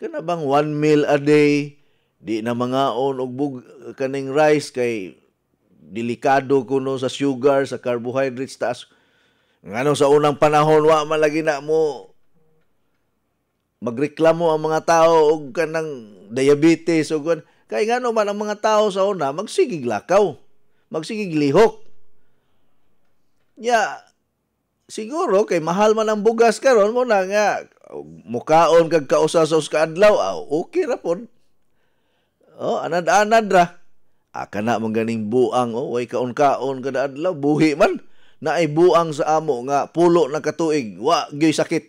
kanabang bang 1 meal a day di na mangaon og bug kaning rice kay delikado kuno sa sugar sa carbohydrates taas ngano sa unang panahon wa man lagi na mo magreklamo ang mga tao og kanang diabetes og gan kay ngano man ang mga tao sa una magsigig lakaw magsigig lihok ya yeah, siguro kay mahal man ang bugas karon mo na nga mukaon kag kausa sa ka adlaw oh, okay ra pod oh anad-anad ra aka ah, na mong ganing buang oh way kaon-kaon kada adlaw buhi man na ay buang sa amo nga pulo na katuig wa gyoy sakit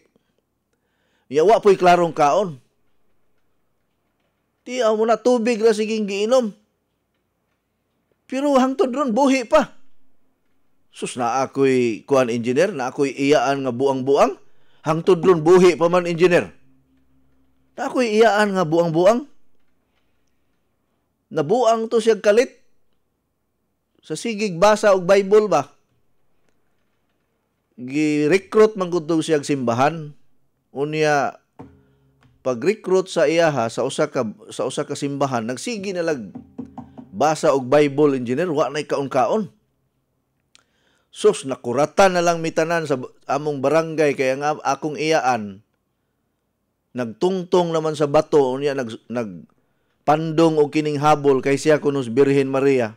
ya wa poy klarong kaon ti amo na tubig ra sige giinom pero hangtod ron buhi pa Sus na ako'y kuan engineer, na ako'y iyaan nga buang-buang. Hangtod ron buhi pa man engineer. Na ako'y iyaan nga buang-buang. Nabuang to siya kalit. Sa sigig basa og Bible ba? Gi-recruit man gud siya simbahan. Unya pag-recruit sa iyaha sa usa ka sa usa ka simbahan nagsigi na lag basa og Bible engineer wa nay kaon-kaon. Sus, nakuratan na lang mitanan sa among barangay kaya nga akong iyaan. Nagtungtong naman sa bato unya nag nagpandong og kining habol kay siya kunos Birhen Maria.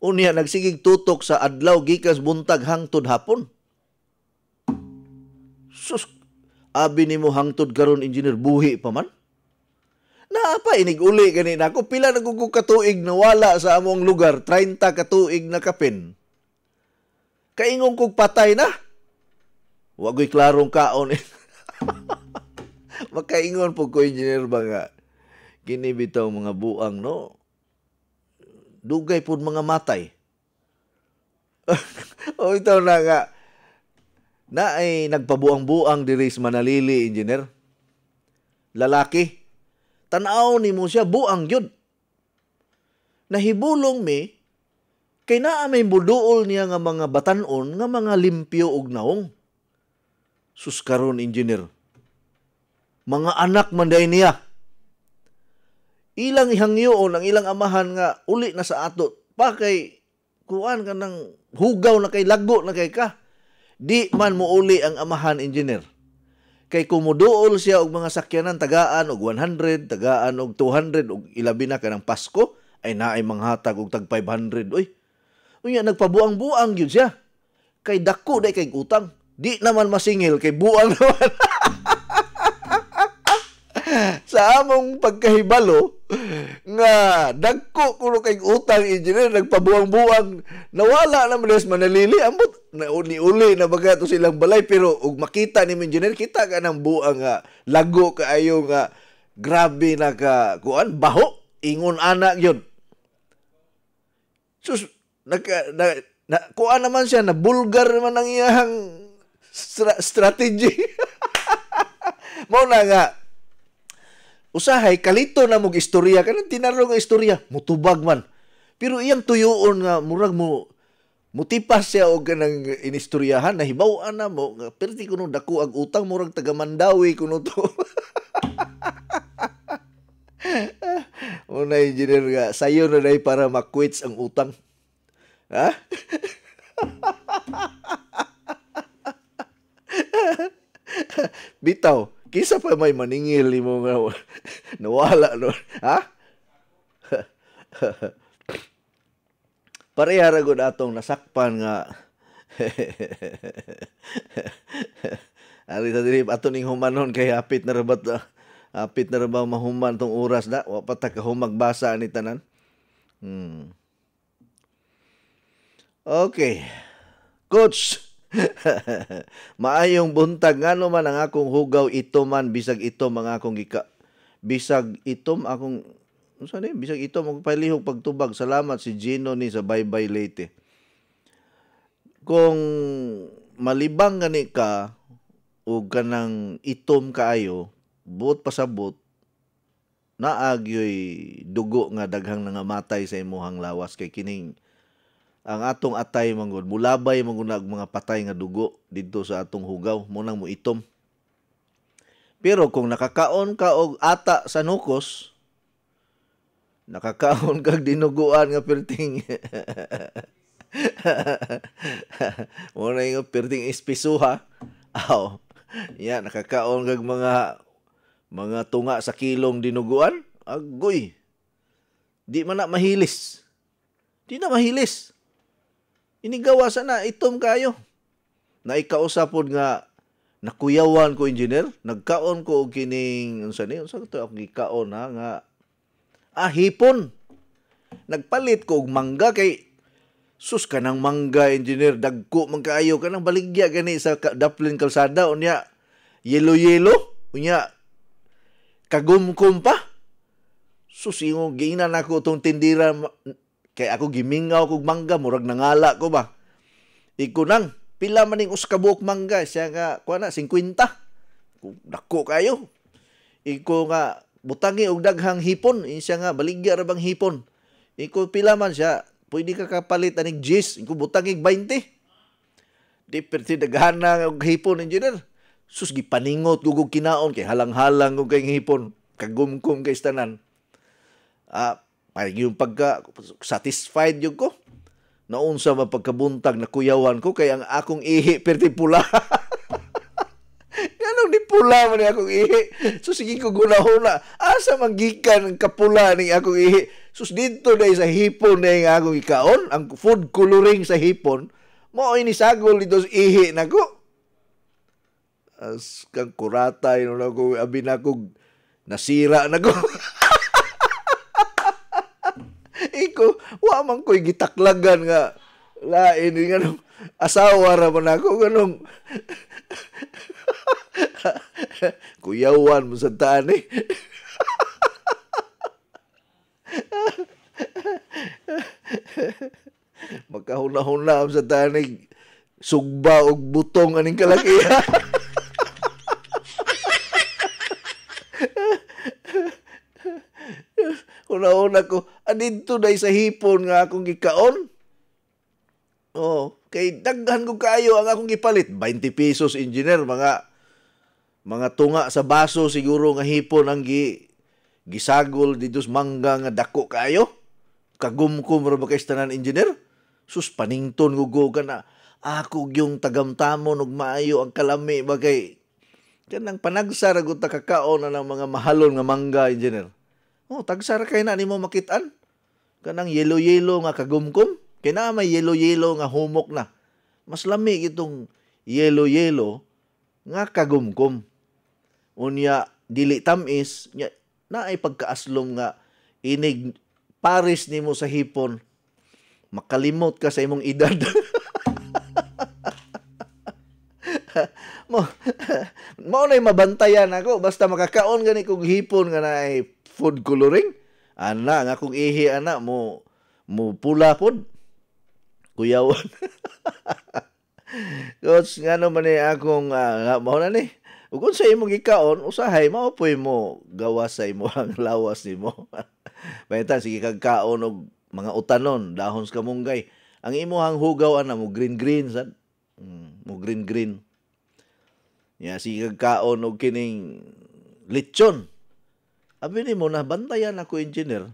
Unya nagsigig tutok sa adlaw gikas buntag hangtod hapon. Sus, abi nimo hangtod karon engineer buhi pa man. Naa pa inig-uli kanina ako pila nagugukatuig na wala sa among lugar 30 katuig na kapin Kaingong kog patay na. Wagoy klarong kaon. Makaingon po ko, Engineer ba nga? Kinibitaw mga buang, no? Dugay po mga matay. o ito na nga. Na ay nagpabuang-buang diri sa Manalili, engineer. Lalaki. Tanaw ni mo siya, buang yun. Nahibulong mi Kay naa may muduol niya nga mga batanon nga mga limpyo og naong. Sus karon engineer. Mga anak man day niya. Ilang ihangyoon ang ilang amahan nga uli na sa ato pa kay kuan ka ng hugaw na kay lago na kay ka. Di man mo uli ang amahan engineer kay kumuduol siya og mga sakyanan tagaan og 100, tagaan og 200 og ilabi na kanang Pasko ay naay manghatag og tag 500 oy. Unya nagpabuang-buang gyud siya. Kay dako day kay utang. Di naman masingil kay buang naman. sa among pagkahibalo nga dagko kuno kay utang engineer nagpabuang-buang nawala na manes manalili ambot na uli-uli na baga to silang balay pero og makita ni engineer kita ka nang buang nga ah, lago kaayo nga grabe na ka kuan baho ingon ana yon sus nag, na, na, kuha naman siya, na bulgar man ang iyang stra- strategy. Mao na nga, usahay, kalito na mo istorya, kanang tinarong nga istorya, mutubag man. Pero iyang tuyuon nga, murag mo, mutipas siya og kanang inistoryahan, na nahibaw na mo, nga, perti kuno dako ang utang, murag taga Mandawi kuno to. Una engineer nga, sayo na dai para makwits ang utang. Ha? Bitaw, kisa pa may maningil mo nga nawala no. Ha? Pareha ra atong nasakpan nga Ari sa diri ato ning humanon kay apit na rabat apit na rabaw mahuman tong oras da wa patak humagbasa kahumagbasa ni tanan. Hmm. Okay. Coach, maayong buntag ngano man ang akong hugaw ito man bisag ito mga akong gika bisag itom akong unsa ano bisag ito, akong palihog pagtubag salamat si Gino ni sa bye bye Leyte kung malibang gani ka o ganang itom kaayo buot pasabot naagyoy dugo nga daghang nangamatay sa imuhang lawas kay kining ang atong atay mangod mulabay mangguna mga patay nga dugo didto sa atong hugaw mo nang mo itom pero kung nakakaon ka og ata sa nukos nakakaon kag dinuguan nga perting mo na yung perting espesuha aw ya nakakaon kag mga mga tunga sa kilong dinuguan agoy di man na mahilis di na mahilis Inigawa na itom kayo. ikausapod nga, nakuyawan ko engineer, nagkaon ko og kining unsa ni unsa to akong gikaon ha nga ahipon ah, Nagpalit ko og mangga kay sus ka ng mangga engineer dagko man kaayo kanang baligya gani sa Dublin kalsada unya yellow yellow unya kagumkum pa sus ingo na ko tong tindira Kay ako gimingaw kog mangga, murag nangala ko ba. Iko nang, pila man ning uskabok mangga, siya nga, kuha na, 50. Dako kayo. Iko nga, butangi og daghang hipon, eh, siya nga, baligya rabang hipon. Iko pila man siya, pwede ka kapalit anig jis, iko butangi 20. Di perti daghan og hipon, engineer. Sus, gipaningot ko kinaon, kay halang-halang og kay hipon. Kagumkum kay istanan. Ah, ay yung pagka satisfied yung ko. Naunsa ba pagkabuntag na kuyawan ko kay ang akong ihi perti pula. Ganong di pula man akong ihi. So sige ko guna-huna. Asa manggikan ang kapula ni akong ihi. So dito na sa hipon na yung akong ikaon. Ang food coloring sa hipon. Mo ini sagol dito ihi na ko as kang kurata yun know, ko. abin ako nasira na ko Iko, wa man ko'y gitaklagan nga lain nga nung asawa ra man ako ganong kuyawan mo sa taan eh. Magkahuna-huna sa tanig eh. sugba og butong aning kalakihan. Una-una ko, adidto day sa hipon nga akong gikaon. Oh, kay daghan ko kayo ang akong gipalit. 20 pesos engineer mga mga tunga sa baso siguro nga hipon ang gi gisagol dito mangga nga dako kayo. Kagumkom ra ba kay tanan engineer? Sus panington gugo ka na. Ako gyung tagamtamon og maayo ang kalami ba kay kanang panagsa ra gud na ng mga mahalon nga mangga engineer. Oh, tagsara kay na nimo makitaan. Kanang yellow-yellow nga kagumkum, Kay na may yellow-yellow nga humok na. Mas lami itong yellow-yellow nga kagumkum. Unya dili tamis nya na ay pagkaaslom nga inig pares nimo sa hipon makalimot ka sa imong edad. mo mo nay mabantayan ako basta makakaon gani kog hipon nga ay food coloring. Ana, nga kung ihi, ana, mo, mo pula pod. Kuyawan. Coach, nga naman eh, ah, ni akong, uh, mao na ni, ug sa imong ikaon usahay maupoy mo gawa sa imo ang lawas nimo Baita, sige kag kaon og mga utanon dahon sa kamunggay ang imong hugaw ana mo green green sad hmm, mo green green ya yeah, sige kag kaon og kining lechon Abi nimo na bantayan ako engineer.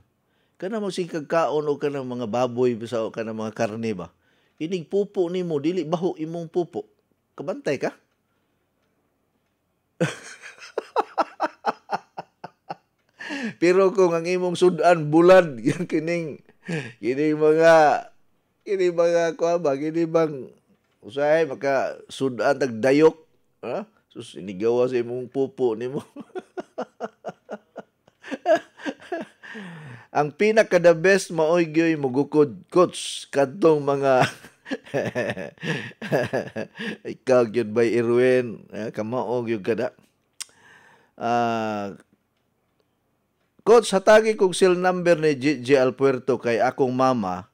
Kana mo sing kagkaon o kana mga baboy sa o kana mga karne ba. Inig pupo nimo dili baho imong pupo. Kabantay ka? Pero kung ang imong sudan bulad yan kining kining mga kining mga ko ba kining bang usay maka sudan tagdayok ha? Sus inigawa sa imong pupo nimo. ang pinaka the best maoy gyoy mugukod coach kadtong mga ikaw gyud by Irwin ah, kamao gyud kada uh, ah, coach hatagi kog cell number ni JJ Alpuerto kay akong mama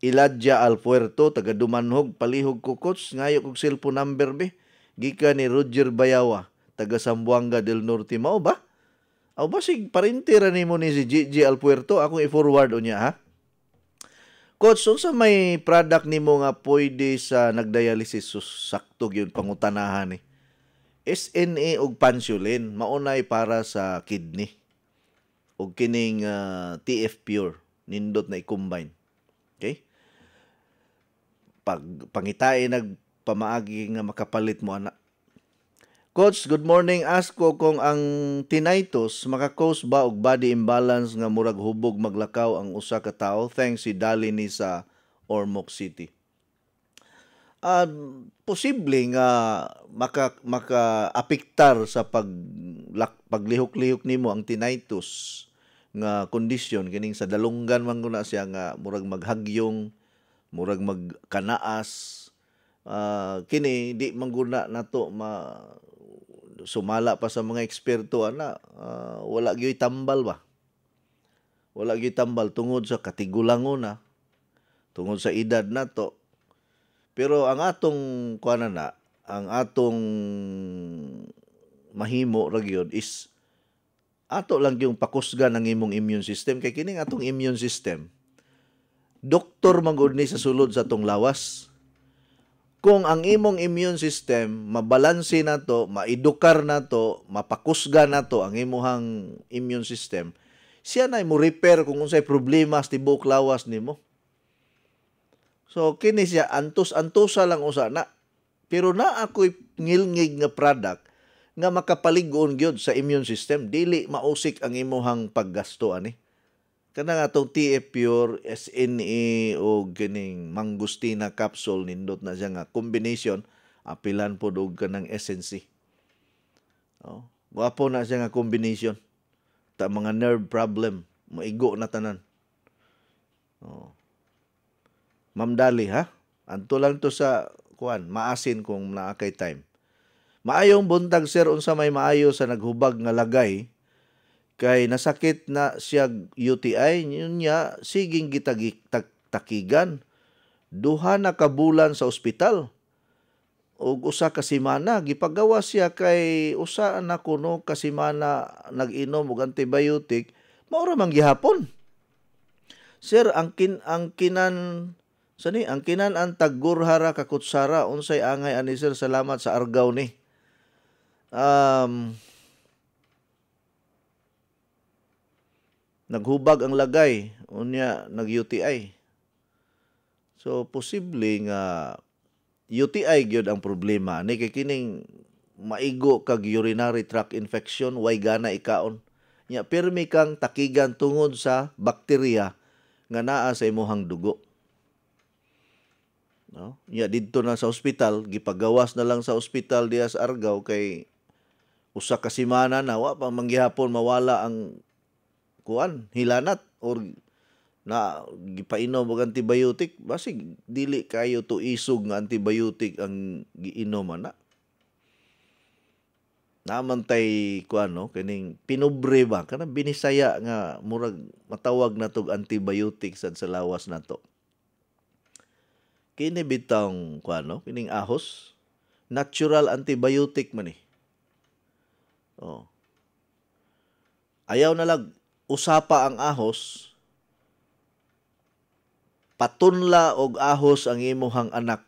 Iladja Alpuerto taga Dumanhog palihog ko coach ngayo kog cellphone number be gikan ni Roger Bayawa taga Sambuanga del Norte mao ba Aw basig parente ra nimo ni si JJ Alpuerto akong i-forward unya ha. Coach, unsa may product nimo nga pwede sa nagdialysis so sakto gyud pangutanahan ni? Eh. SNA og Pansulin maunay para sa kidney og kining uh, ah, TF Pure nindot na i-combine. Okay? Pag pangitain nagpamaagi nga makapalit mo ana Coach, good morning. Ask ko kung ang tinnitus maka-cause ba og body imbalance nga murag hubog maglakaw ang usa ka tawo. Thanks si Dali ni sa Ormoc City. Uh, posible nga maka makaapektar sa pag paglihok-lihok nimo ang tinnitus nga kondisyon kining sa dalungan man kuna siya nga murag maghagyong murag magkanaas uh, kini di man nato ma sumala pa sa mga eksperto ana uh, wala gyoy tambal ba wala gyoy tambal tungod sa katigulangon na ah. tungod sa edad nato pero ang atong kuana na ang atong mahimo ra gyud is ato lang yung pakusga ng imong immune system kay kining atong immune system doktor magod ni sa sulod sa atong lawas kung ang imong immune system mabalanse na to, maidukar na to, mapakusga na to ang imong immune system, siya na mo repair kung unsay problema sa tibuok lawas nimo. So kini siya antos-antosa lang usa na. Pero na ako'y ngilngig nga product nga makapaligon gyud sa immune system dili mausik ang imong paggasto ani. Eh. Kana nga itong TF Pure, SNA o ganing mangustina capsule nindot na siya nga combination, apilan po doon ka ng SNC. Oh, guwapo na siya nga combination. Ta mga nerve problem, maigo na tanan. Oh. mamdali ha? Anto lang to sa kuan, maasin kung naa time. Maayong buntag sir unsa may maayo sa naghubag nga lagay kay nasakit na siya UTI yun niya siging gitakigan duha na kabulan sa ospital ug usa ka semana gipagawa siya kay usa na kuno ka semana nag-inom og antibiotic mao ra gihapon sir ang kin ang kinan sani ang kinan ang taggurhara kakutsara unsay angay ani sir salamat sa argaw ni um naghubag ang lagay unya nag-UTI. So posible nga UTI gyud ang problema ni kay kining maigo kag urinary tract infection way gana ikaon. Nya pirmi kang takigan tungod sa bakterya nga naa sa imong dugo. No? Nya didto na sa ospital, gipagawas na lang sa ospital diya sa Argao kay usa ka semana na wa pa manggihapon mawala ang kuan hilanat or na gipainom og antibiotic basig dili kayo to isog nga antibiotic ang giinom na naman tay kuan no kining pinobre ba kana binisaya nga murag matawag na tog antibiotic sad sa lawas nato kini bitang kuan no kining ahos natural antibiotic man eh. oh ayaw na lag usapa ang ahos, patunla og ahos ang imuhang anak.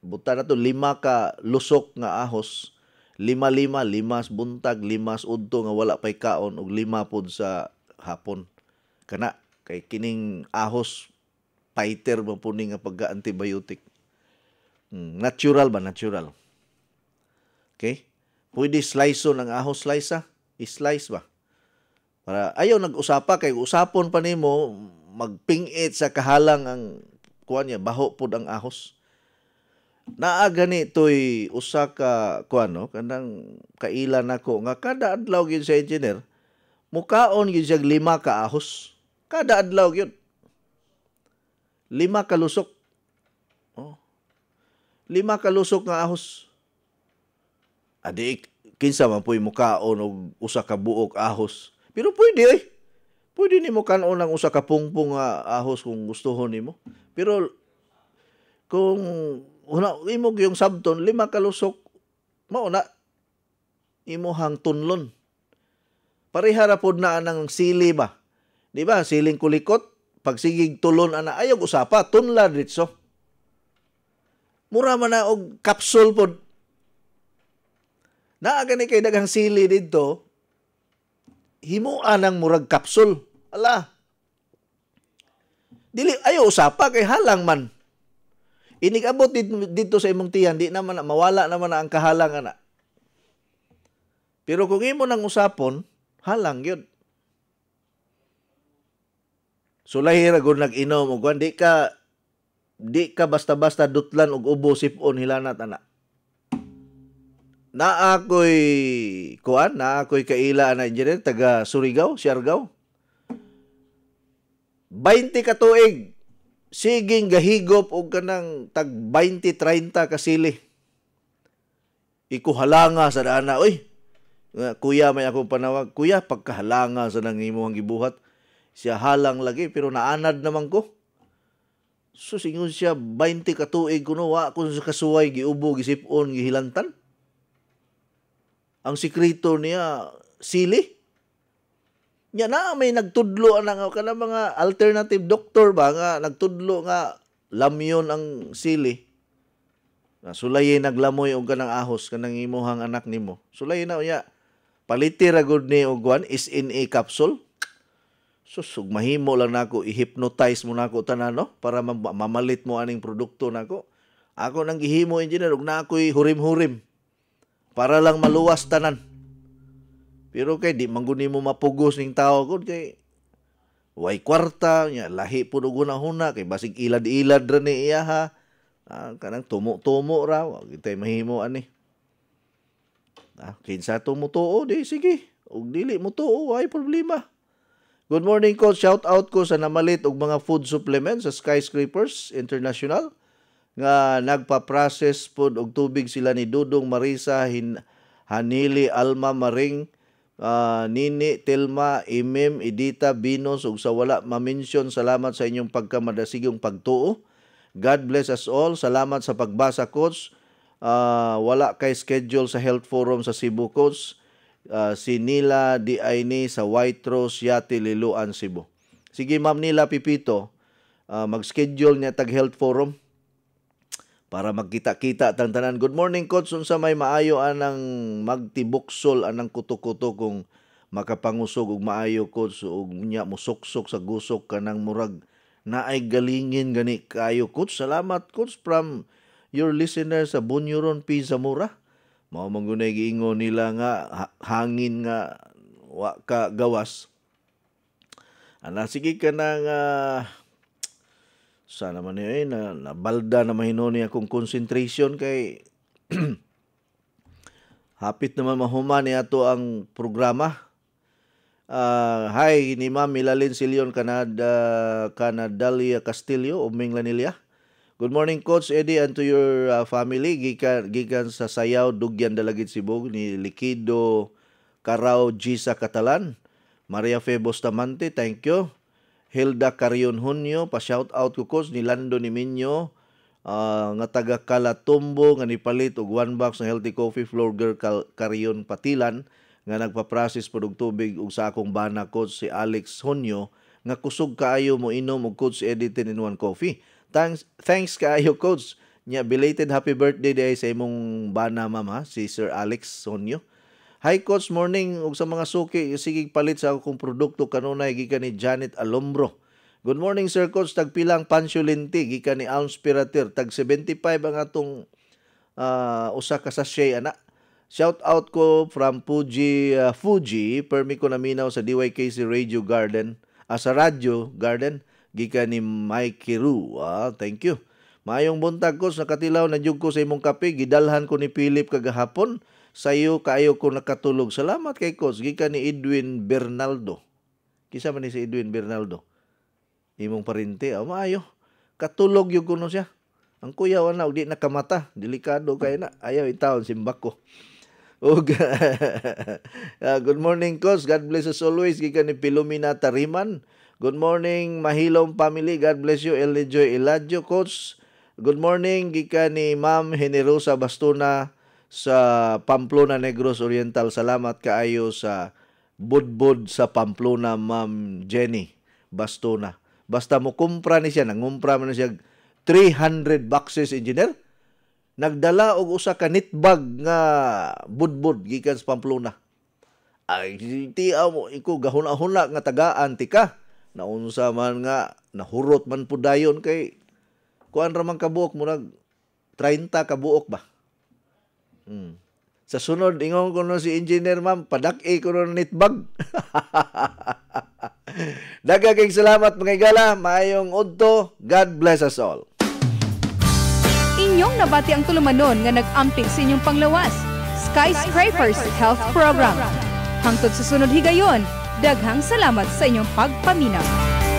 Buta na to, lima ka lusok nga ahos. Lima-lima, limas buntag, limas udto nga wala pa'y kaon og lima pod sa hapon. Kana, kay kining ahos, fighter ba po nga pagka-antibiotic. Hmm, natural ba? Natural. Okay? Pwede slice on ang ahos slice ha? I-slice ba? Para ayaw nag-usapa kay usapon pa nimo magpingit sa kahalang ang kuan niya baho pud ang ahos. Naa gani toy usa ka kuan no kanang kaila nako nga kada adlaw gyud sa engineer mukaon gyud siya lima ka ahos. Kada adlaw gyud. Lima ka lusok. Oh. Lima ka lusok nga ahos. adik kinsa man po'y mukaon og usa ka buok ahos pero pwede ay. Eh. Pwede nimo kanon ang usa ka pungpong uh, ah, ahos kung gustohon nimo. Pero kung una imo yung sabton lima ka lusok mao na imuhang tunlon. Parehara pod na anang sili ba? Di ba? Siling kulikot pag pagsigig tulon ana ayog usapa tunla ditso. Mura man na og kapsul pod naa gani kay daghang sili didto himuan nang murag kapsul. Ala. Dili ayo usapa kay halang man. Inigabot dito, dito sa imong tiyan, di naman na, mawala naman na ang kahalang ana. Pero kung imo nang usapon, halang gyud. So lahi ra gud nag-inom og di ka di ka basta-basta dutlan og ubo sipon hilanat ana na ako'y kuan, na ako'y kaila na engineer taga Surigao, Siargao. 20 ka tuig. Siging gahigop og kanang tag 20 30 kasili. sili. Ikuhalanga sa dana, oy. Kuya may akong panawag, kuya pagkahalanga sa nang imong gibuhat. Siya halang lagi pero naanad naman ko. So singon siya 20 ka tuig kuno wa kun kasuway giubo gisipon gihilantan. Ang sikrito niya, sili. Nya na may nagtudlo na kana mga alternative doctor ba nga nagtudlo nga lamyon ang sili. Na sulayay naglamoy og kanang ahos kanang imuhang anak nimo. Sulay na uya. Paliti ra gud ni og one is in a capsule. Susog mahimo lang nako i-hypnotize mo nako tanan no para mamalit mo aning produkto nako. Ako nang gihimo engineer ug nakoy hurim-hurim para lang maluwas tanan. Pero kay di mangguni mo mapugos ning tao gud kay way kwarta nya lahi pud og huna kay basig ilad-ilad ra ni iya ha. Ah, kanang tumo-tumo ra wa kitay mahimo ani. Ah, kinsa tumutuo di sige. Og dili mo tuo ay problema. Good morning coach, shout out ko sa namalit og mga food supplements sa Skyscrapers International nga nagpa-process pod og tubig sila ni Dudong Marisa hin Hanili Alma Maring uh, Nini Telma Imim Edita Binos ug sa wala ma-mention salamat sa inyong pagkamadasigong pagtuo God bless us all salamat sa pagbasa coach uh, wala kay schedule sa health forum sa Cebu coach uh, si Nila Diaini sa White Rose Yati Liloan Cebu sige ma'am Nila Pipito uh, mag-schedule niya tag health forum para magkita-kita tang Good morning coach unsa may maayo anang magtibuksol anang kutukuto kung makapangusog og maayo coach og nya musoksok sa gusok kanang murag naay galingin gani kayo coach. Salamat coach from your listener sa Bunyuron P Zamora. Mao mangunay giingon nila nga hangin nga wa ka gawas. Ana sige ka nang uh, sana man niya eh, na, na balda na mahino niya kung concentration kay hapit naman mahuma niya to ang programa uh, hi ni Ma'am Milalin Silion Canada Canadalia Castillo o Minglanilla Good morning Coach Eddie and to your uh, family gikan gikan sa Sayaw Dugyan Dalagit Sibog ni Likido Carao Gisa Catalan Maria Febos Bustamante thank you Hilda Carion Hunyo, pa shout out ko kos ni Lando ni Minyo, uh, ah, nga taga Kalatumbo nga nipalit og one box ng healthy coffee floor girl Carion Patilan nga nagpa-process pod og tubig og sa akong bana coach si Alex Hunyo nga kusog kaayo mo inom og coach edited in one coffee. Thanks thanks kaayo coach. Nya belated happy birthday day sa imong bana mama si Sir Alex Hunyo. High Coach morning ug sa mga suki sige palit sa akong produkto kanunay gikan ni Janet Alombro. Good morning Sir Coach tagpilang pansyulinti gikan ni Ounce Pirater tag 75 ang atong uh, usa ka sachet ana. Shout out ko from Fuji uh, Fuji permi ko naminaw sa DYKC Radio Garden uh, sa Radio Garden gikan ni Mikey Ru. Uh, thank you. Maayong buntag ko sa katilaw na jug ko sa imong kape gidalhan ko ni Philip kagahapon sa iyo kaayo ko nakatulog. Salamat kay coach gikan ni Edwin Bernaldo. Kisa man ni si Edwin Bernaldo. Imong parente, oh, ah, maayo. Katulog yung kuno siya. Ang kuya wala di nakamata, delikado kay na. Ayaw itawon simbako. Og uh, good morning coach. God bless us always gikan ni Pilumina Tariman. Good morning Mahilom family. God bless you Elijah Eladio coach. Good morning gikan ni Ma'am Generosa Bastona sa Pamplona Negros Oriental. Salamat kaayo sa budbud sa Pamplona, Ma'am Jenny Bastona. Basta mo kumpra ni siya, nangumpra mo na siya 300 boxes, engineer. Nagdala og usa ka nitbag nga budbud gikan sa Pamplona. Ay, ti mo, iko gahuna-huna nga tagaan, tika. Naunsa man nga, nahurot man po dayon kay kuan ra man kabuok mo nag 30 kabuok ba Mm. Sa sunod, ingon ko no si engineer ma'am, padak-i ko no nitbag. Dagaging salamat mga igala, maayong udto. God bless us all. Inyong nabati ang tulumanon nga nag-amping sa inyong panglawas. Skyscrapers Health Program. Hangtod sa sunod higayon, daghang salamat sa inyong pagpaminaw.